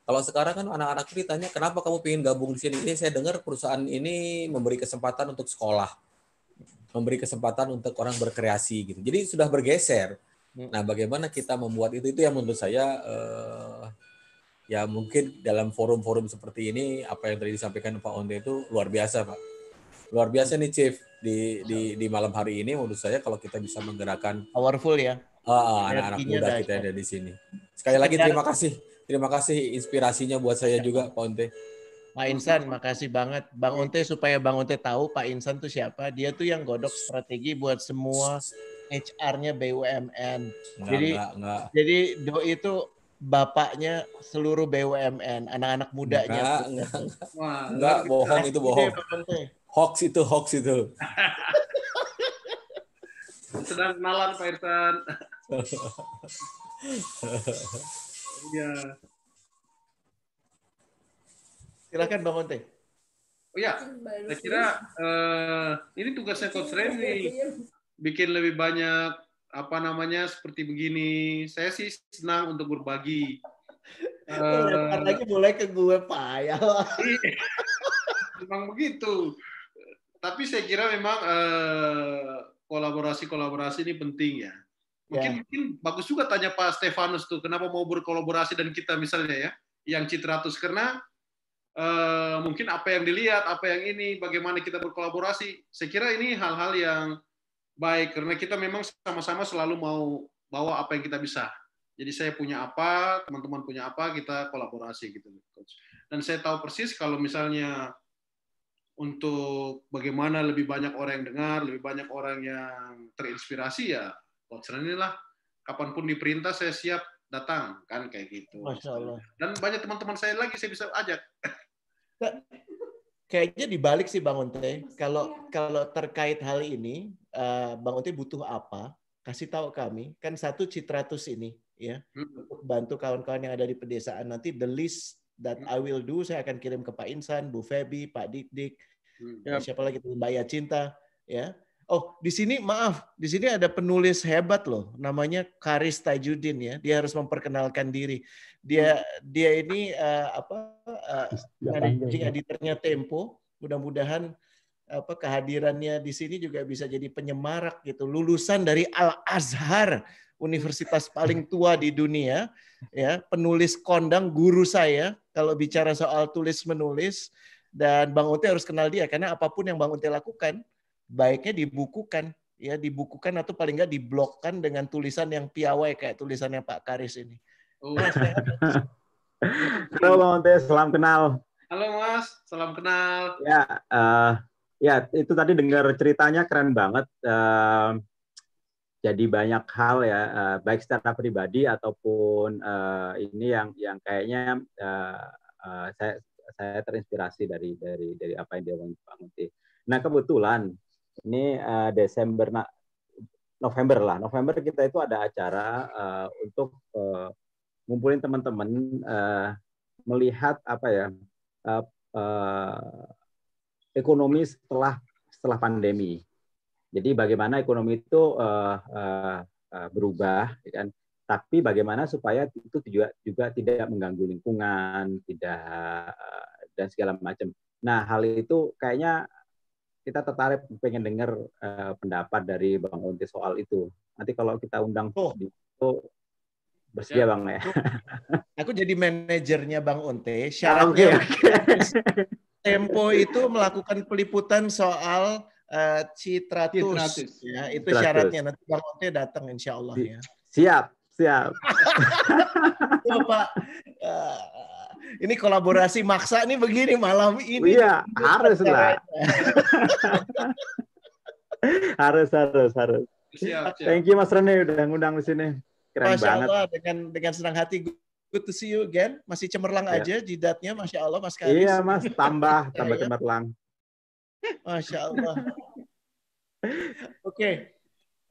kalau sekarang kan anak-anak itu ditanya, kenapa kamu ingin gabung di sini? Ini saya dengar perusahaan ini memberi kesempatan untuk sekolah, memberi kesempatan untuk orang berkreasi gitu. Jadi sudah bergeser. Hmm. Nah, bagaimana kita membuat itu? Itu yang menurut saya eh, ya mungkin dalam forum-forum seperti ini apa yang tadi disampaikan Pak Onde itu luar biasa, Pak. Luar biasa nih Chief di di di malam hari ini menurut saya kalau kita bisa menggerakkan powerful ya. Ah, ah, anak-anak muda kita ada di sini. Sekali lagi terima kasih. Terima kasih inspirasinya buat saya iya. juga Pak Unte. Pak Insan, makasih banget. Bang Unte supaya Bang Unte tahu Pak Insan tuh siapa. Dia tuh yang godok strategi buat semua HR-nya BUMN. Enggak, jadi enggak, enggak. jadi Do itu bapaknya seluruh BUMN, anak-anak mudanya. Enggak, enggak, enggak. Wah, enggak bohong itu bohong. Hoax itu hoax itu. Sedang malam Pak Insan. Iya. Silakan Bang Monte. Oh ya, saya kira uh, ini tugasnya Coach Randy iya, iya. bikin lebih banyak apa namanya seperti begini. Saya sih senang untuk berbagi. Uh, iya, eh, lagi mulai ke gue payah. Ya memang begitu. Tapi saya kira memang eh, kolaborasi-kolaborasi uh, ini penting ya. Ya. Mungkin, yeah. mungkin bagus juga tanya Pak Stefanus tuh, kenapa mau berkolaborasi dan kita misalnya ya, yang Citratus karena uh, mungkin apa yang dilihat, apa yang ini, bagaimana kita berkolaborasi. Saya kira ini hal-hal yang baik karena kita memang sama-sama selalu mau bawa apa yang kita bisa. Jadi saya punya apa, teman-teman punya apa, kita kolaborasi gitu, coach. Dan saya tahu persis kalau misalnya untuk bagaimana lebih banyak orang yang dengar, lebih banyak orang yang terinspirasi ya coach lah kapanpun diperintah saya siap datang kan kayak gitu. Masya Allah. Dan banyak teman-teman saya lagi saya bisa ajak. Kayaknya dibalik sih Bang Unte. Iya. Kalau kalau terkait hal ini, eh, Bang Unte butuh apa? Kasih tahu kami. Kan satu Citratus ini ya hmm. untuk bantu kawan-kawan yang ada di pedesaan nanti the list that hmm. I will do saya akan kirim ke Pak Insan, Bu Febi, Pak Dik Dik, hmm. siapa lagi Mbak Ya Cinta ya. Oh, di sini maaf, di sini ada penulis hebat loh, namanya Karis Tajudin ya. Dia harus memperkenalkan diri. Dia hmm. dia ini uh, apa uh, eh, managing ya. editornya Tempo. Mudah-mudahan apa kehadirannya di sini juga bisa jadi penyemarak gitu. Lulusan dari Al Azhar, universitas paling tua di dunia, ya, penulis kondang guru saya kalau bicara soal tulis menulis dan Bang Ute harus kenal dia karena apapun yang Bang Ute lakukan baiknya dibukukan ya dibukukan atau paling nggak diblokkan dengan tulisan yang piawai kayak tulisannya Pak Karis ini. Oh. Halo Bang Onte, salam kenal. Halo Mas, salam kenal. Ya, uh, ya itu tadi dengar ceritanya keren banget. Uh, jadi banyak hal ya, uh, baik secara pribadi ataupun uh, ini yang yang kayaknya uh, uh, saya saya terinspirasi dari dari dari apa yang dia Pak Onte. Nah kebetulan ini uh, Desember nah, November lah November kita itu ada acara uh, untuk uh, ngumpulin teman-teman uh, melihat apa ya uh, uh, ekonomi setelah setelah pandemi jadi bagaimana ekonomi itu uh, berubah ya kan tapi bagaimana supaya itu juga juga tidak mengganggu lingkungan, tidak dan segala macam. Nah, hal itu kayaknya kita tertarik pengen dengar uh, eh, pendapat dari Bang Unti soal itu. Nanti kalau kita undang oh. itu bersedia ya, Bang ya. Aku, jadi manajernya Bang Unti. Syaratnya ah, okay, okay. Tempo itu melakukan peliputan soal uh, eh, citratus, citratus. ya itu citratus. syaratnya nanti Bang Unti datang insya Allah ya. Siap, siap. Bapak, uh, ini kolaborasi maksa nih begini malam ini. Iya, harus lah. harus, harus, harus. Siap, siap. Thank you Mas Rene udah ngundang di sini. Keren Masya banget. Allah, dengan dengan senang hati good to see you again. Masih cemerlang yeah. aja jidatnya, masya Allah, Mas Karis. Iya, Mas, tambah, tambah iya. cemerlang. masya Allah. Oke, okay.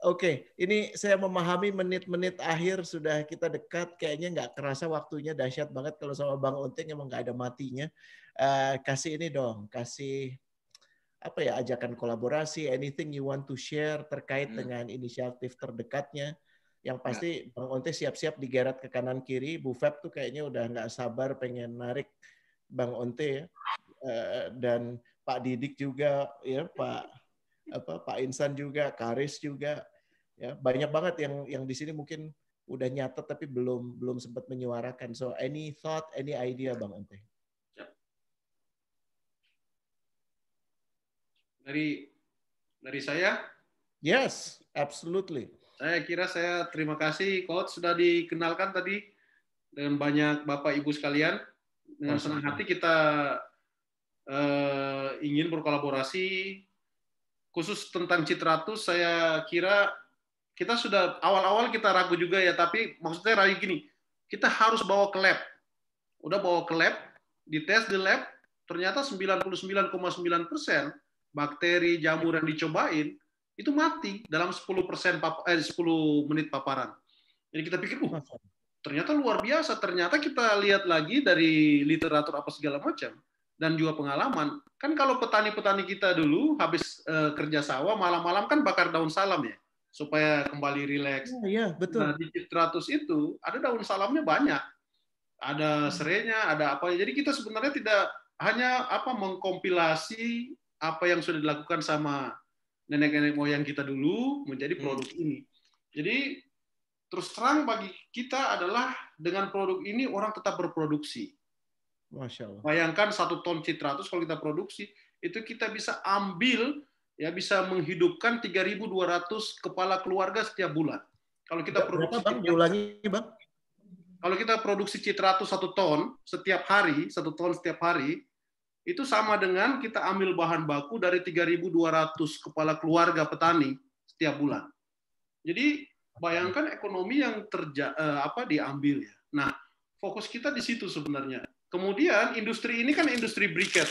Oke, ini saya memahami menit-menit akhir sudah kita dekat. Kayaknya nggak kerasa waktunya dahsyat banget kalau sama Bang Unting emang nggak ada matinya. Uh, kasih ini dong, kasih apa ya ajakan kolaborasi, anything you want to share terkait hmm. dengan inisiatif terdekatnya. Yang pasti ya. Bang Unting siap-siap digeret ke kanan kiri. Bu Feb tuh kayaknya udah nggak sabar pengen narik Bang Unting ya. Uh, dan Pak Didik juga ya Pak apa Pak Insan juga, Karis juga, ya banyak banget yang yang di sini mungkin udah nyata tapi belum belum sempat menyuarakan. So any thought, any idea, Bang Ante? Dari dari saya? Yes, absolutely. Saya kira saya terima kasih coach sudah dikenalkan tadi dengan banyak Bapak Ibu sekalian. Dengan senang hati kita uh, ingin berkolaborasi khusus tentang Citratus saya kira kita sudah awal-awal kita ragu juga ya tapi maksudnya ragu gini kita harus bawa ke lab udah bawa ke lab dites di lab ternyata 99,9 persen bakteri jamur yang dicobain itu mati dalam 10 persen eh, 10 menit paparan jadi kita pikir uh ternyata luar biasa ternyata kita lihat lagi dari literatur apa segala macam dan juga pengalaman, kan kalau petani-petani kita dulu habis uh, kerja sawah malam-malam kan bakar daun salam ya supaya kembali rileks. Iya, iya betul. Nah, di citratus itu ada daun salamnya banyak. Ada hmm. serenya, ada apa. Jadi kita sebenarnya tidak hanya apa mengkompilasi apa yang sudah dilakukan sama nenek-nenek moyang kita dulu menjadi hmm. produk hmm. ini. Jadi terus terang bagi kita adalah dengan produk ini orang tetap berproduksi. Masya Allah. Bayangkan satu ton citratus kalau kita produksi, itu kita bisa ambil, ya bisa menghidupkan 3.200 kepala keluarga setiap bulan. Kalau kita Berapa produksi... Bang, Bang? Kalau kita produksi citratus satu ton setiap hari, satu ton setiap hari, itu sama dengan kita ambil bahan baku dari 3.200 kepala keluarga petani setiap bulan. Jadi bayangkan ekonomi yang terja eh, apa diambil ya. Nah, fokus kita di situ sebenarnya. Kemudian industri ini kan industri briket.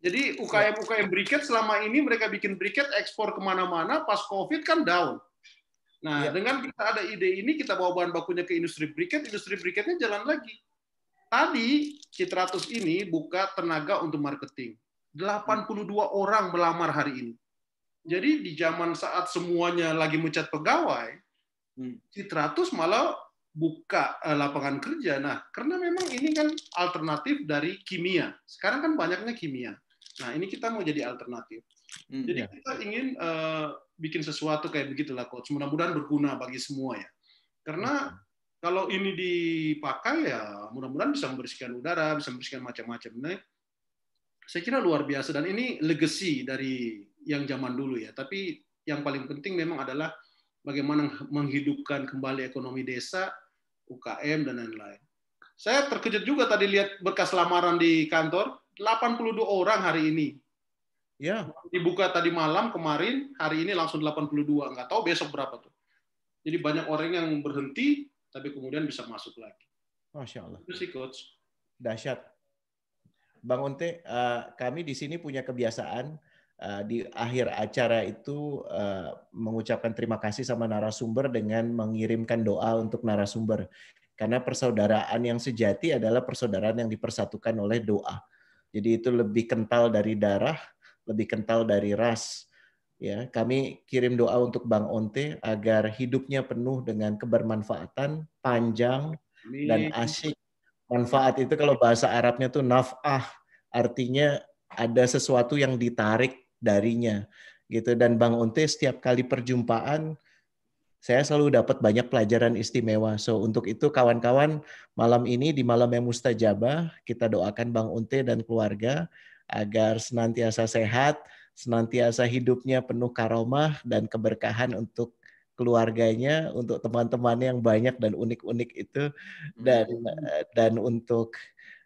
Jadi UKM-UKM briket selama ini mereka bikin briket ekspor kemana-mana, pas COVID kan down. Nah, ya. dengan kita ada ide ini, kita bawa bahan bakunya ke industri briket, industri briketnya jalan lagi. Tadi Citratus ini buka tenaga untuk marketing. 82 orang melamar hari ini. Jadi di zaman saat semuanya lagi mencat pegawai, hmm. Citratus malah buka eh, lapangan kerja. Nah, karena memang ini kan alternatif dari kimia. Sekarang kan banyaknya kimia. Nah, ini kita mau jadi alternatif. Hmm, jadi ya. kita ingin uh, bikin sesuatu kayak begitulah coach. Mudah-mudahan berguna bagi semua ya. Karena hmm. kalau ini dipakai ya mudah-mudahan bisa membersihkan udara, bisa membersihkan macam-macam. Nah, saya kira luar biasa dan ini legacy dari yang zaman dulu ya. Tapi yang paling penting memang adalah bagaimana menghidupkan kembali ekonomi desa, UKM, dan lain-lain. Saya terkejut juga tadi lihat berkas lamaran di kantor, 82 orang hari ini. Ya. Dibuka tadi malam kemarin, hari ini langsung 82. Nggak tahu besok berapa tuh. Jadi banyak orang yang berhenti, tapi kemudian bisa masuk lagi. Masya Allah. Itu sih Coach. Dahsyat. Bang Unte, eh, kami di sini punya kebiasaan Eh, di akhir acara itu eh, mengucapkan terima kasih sama narasumber dengan mengirimkan doa untuk narasumber. Karena persaudaraan yang sejati adalah persaudaraan yang dipersatukan oleh doa. Jadi itu lebih kental dari darah, lebih kental dari ras. Ya, kami kirim doa untuk Bang Onte agar hidupnya penuh dengan kebermanfaatan, panjang dan asyik. Manfaat itu kalau bahasa Arabnya tuh naf'ah, artinya ada sesuatu yang ditarik darinya gitu dan Bang Unte setiap kali perjumpaan saya selalu dapat banyak pelajaran istimewa. So untuk itu kawan-kawan malam ini di malam yang mustajabah kita doakan Bang Unte dan keluarga agar senantiasa sehat, senantiasa hidupnya penuh karomah dan keberkahan untuk keluarganya, untuk teman-temannya yang banyak dan unik-unik itu hmm. dan eh, dan untuk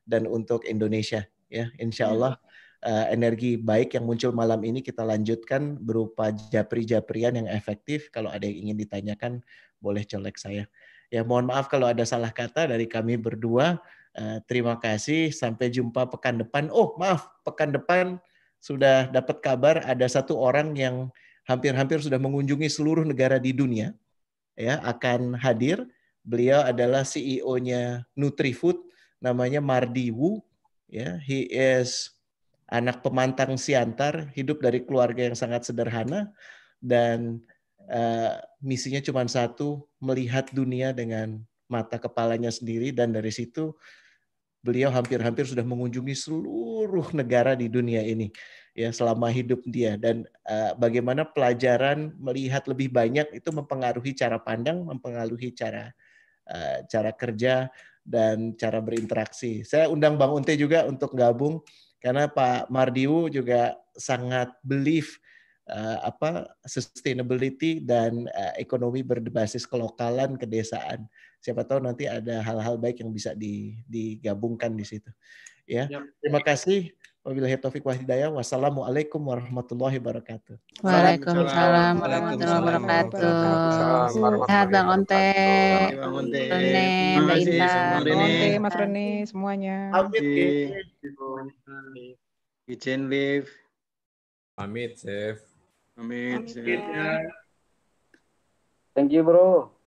dan untuk Indonesia ya. Insya ya. Allah. Ya uh, energi baik yang muncul malam ini kita lanjutkan berupa japri-japrian yang efektif. Kalau ada yang ingin ditanyakan, boleh colek saya. Ya, mohon maaf kalau ada salah kata dari kami berdua. Uh, terima kasih. Sampai jumpa pekan depan. Oh, maaf, pekan depan sudah dapat kabar ada satu orang yang hampir-hampir sudah mengunjungi seluruh negara di dunia. Ya, akan hadir. Beliau adalah CEO-nya Nutrifood, namanya Mardi Wu. Ya, he is anak pemantang siantar, hidup dari keluarga yang sangat sederhana dan uh, misinya cuma satu, melihat dunia dengan mata kepalanya sendiri dan dari situ beliau hampir-hampir sudah mengunjungi seluruh negara di dunia ini ya selama hidup dia dan uh, bagaimana pelajaran melihat lebih banyak itu mempengaruhi cara pandang, mempengaruhi cara uh, cara kerja dan cara berinteraksi. Saya undang Bang Unte juga untuk gabung karena Pak Mardiu juga sangat believe uh, apa sustainability dan uh, ekonomi berbasis kelokalan kedesaan. Siapa tahu nanti ada hal-hal baik yang bisa digabungkan di situ. Ya, terima kasih Wabillahi walhidayah wa hidayah. Wassalamualaikum warahmatullahi wabarakatuh. Waalaikumsalam warahmatullahi wabarakatuh. Sehat Bang Onte. Bang Mbak Intan. Bang Mas Rene, semuanya. Amit. Ijen live. Amit, Chef. Amit, Chef. Ya. Thank you, bro.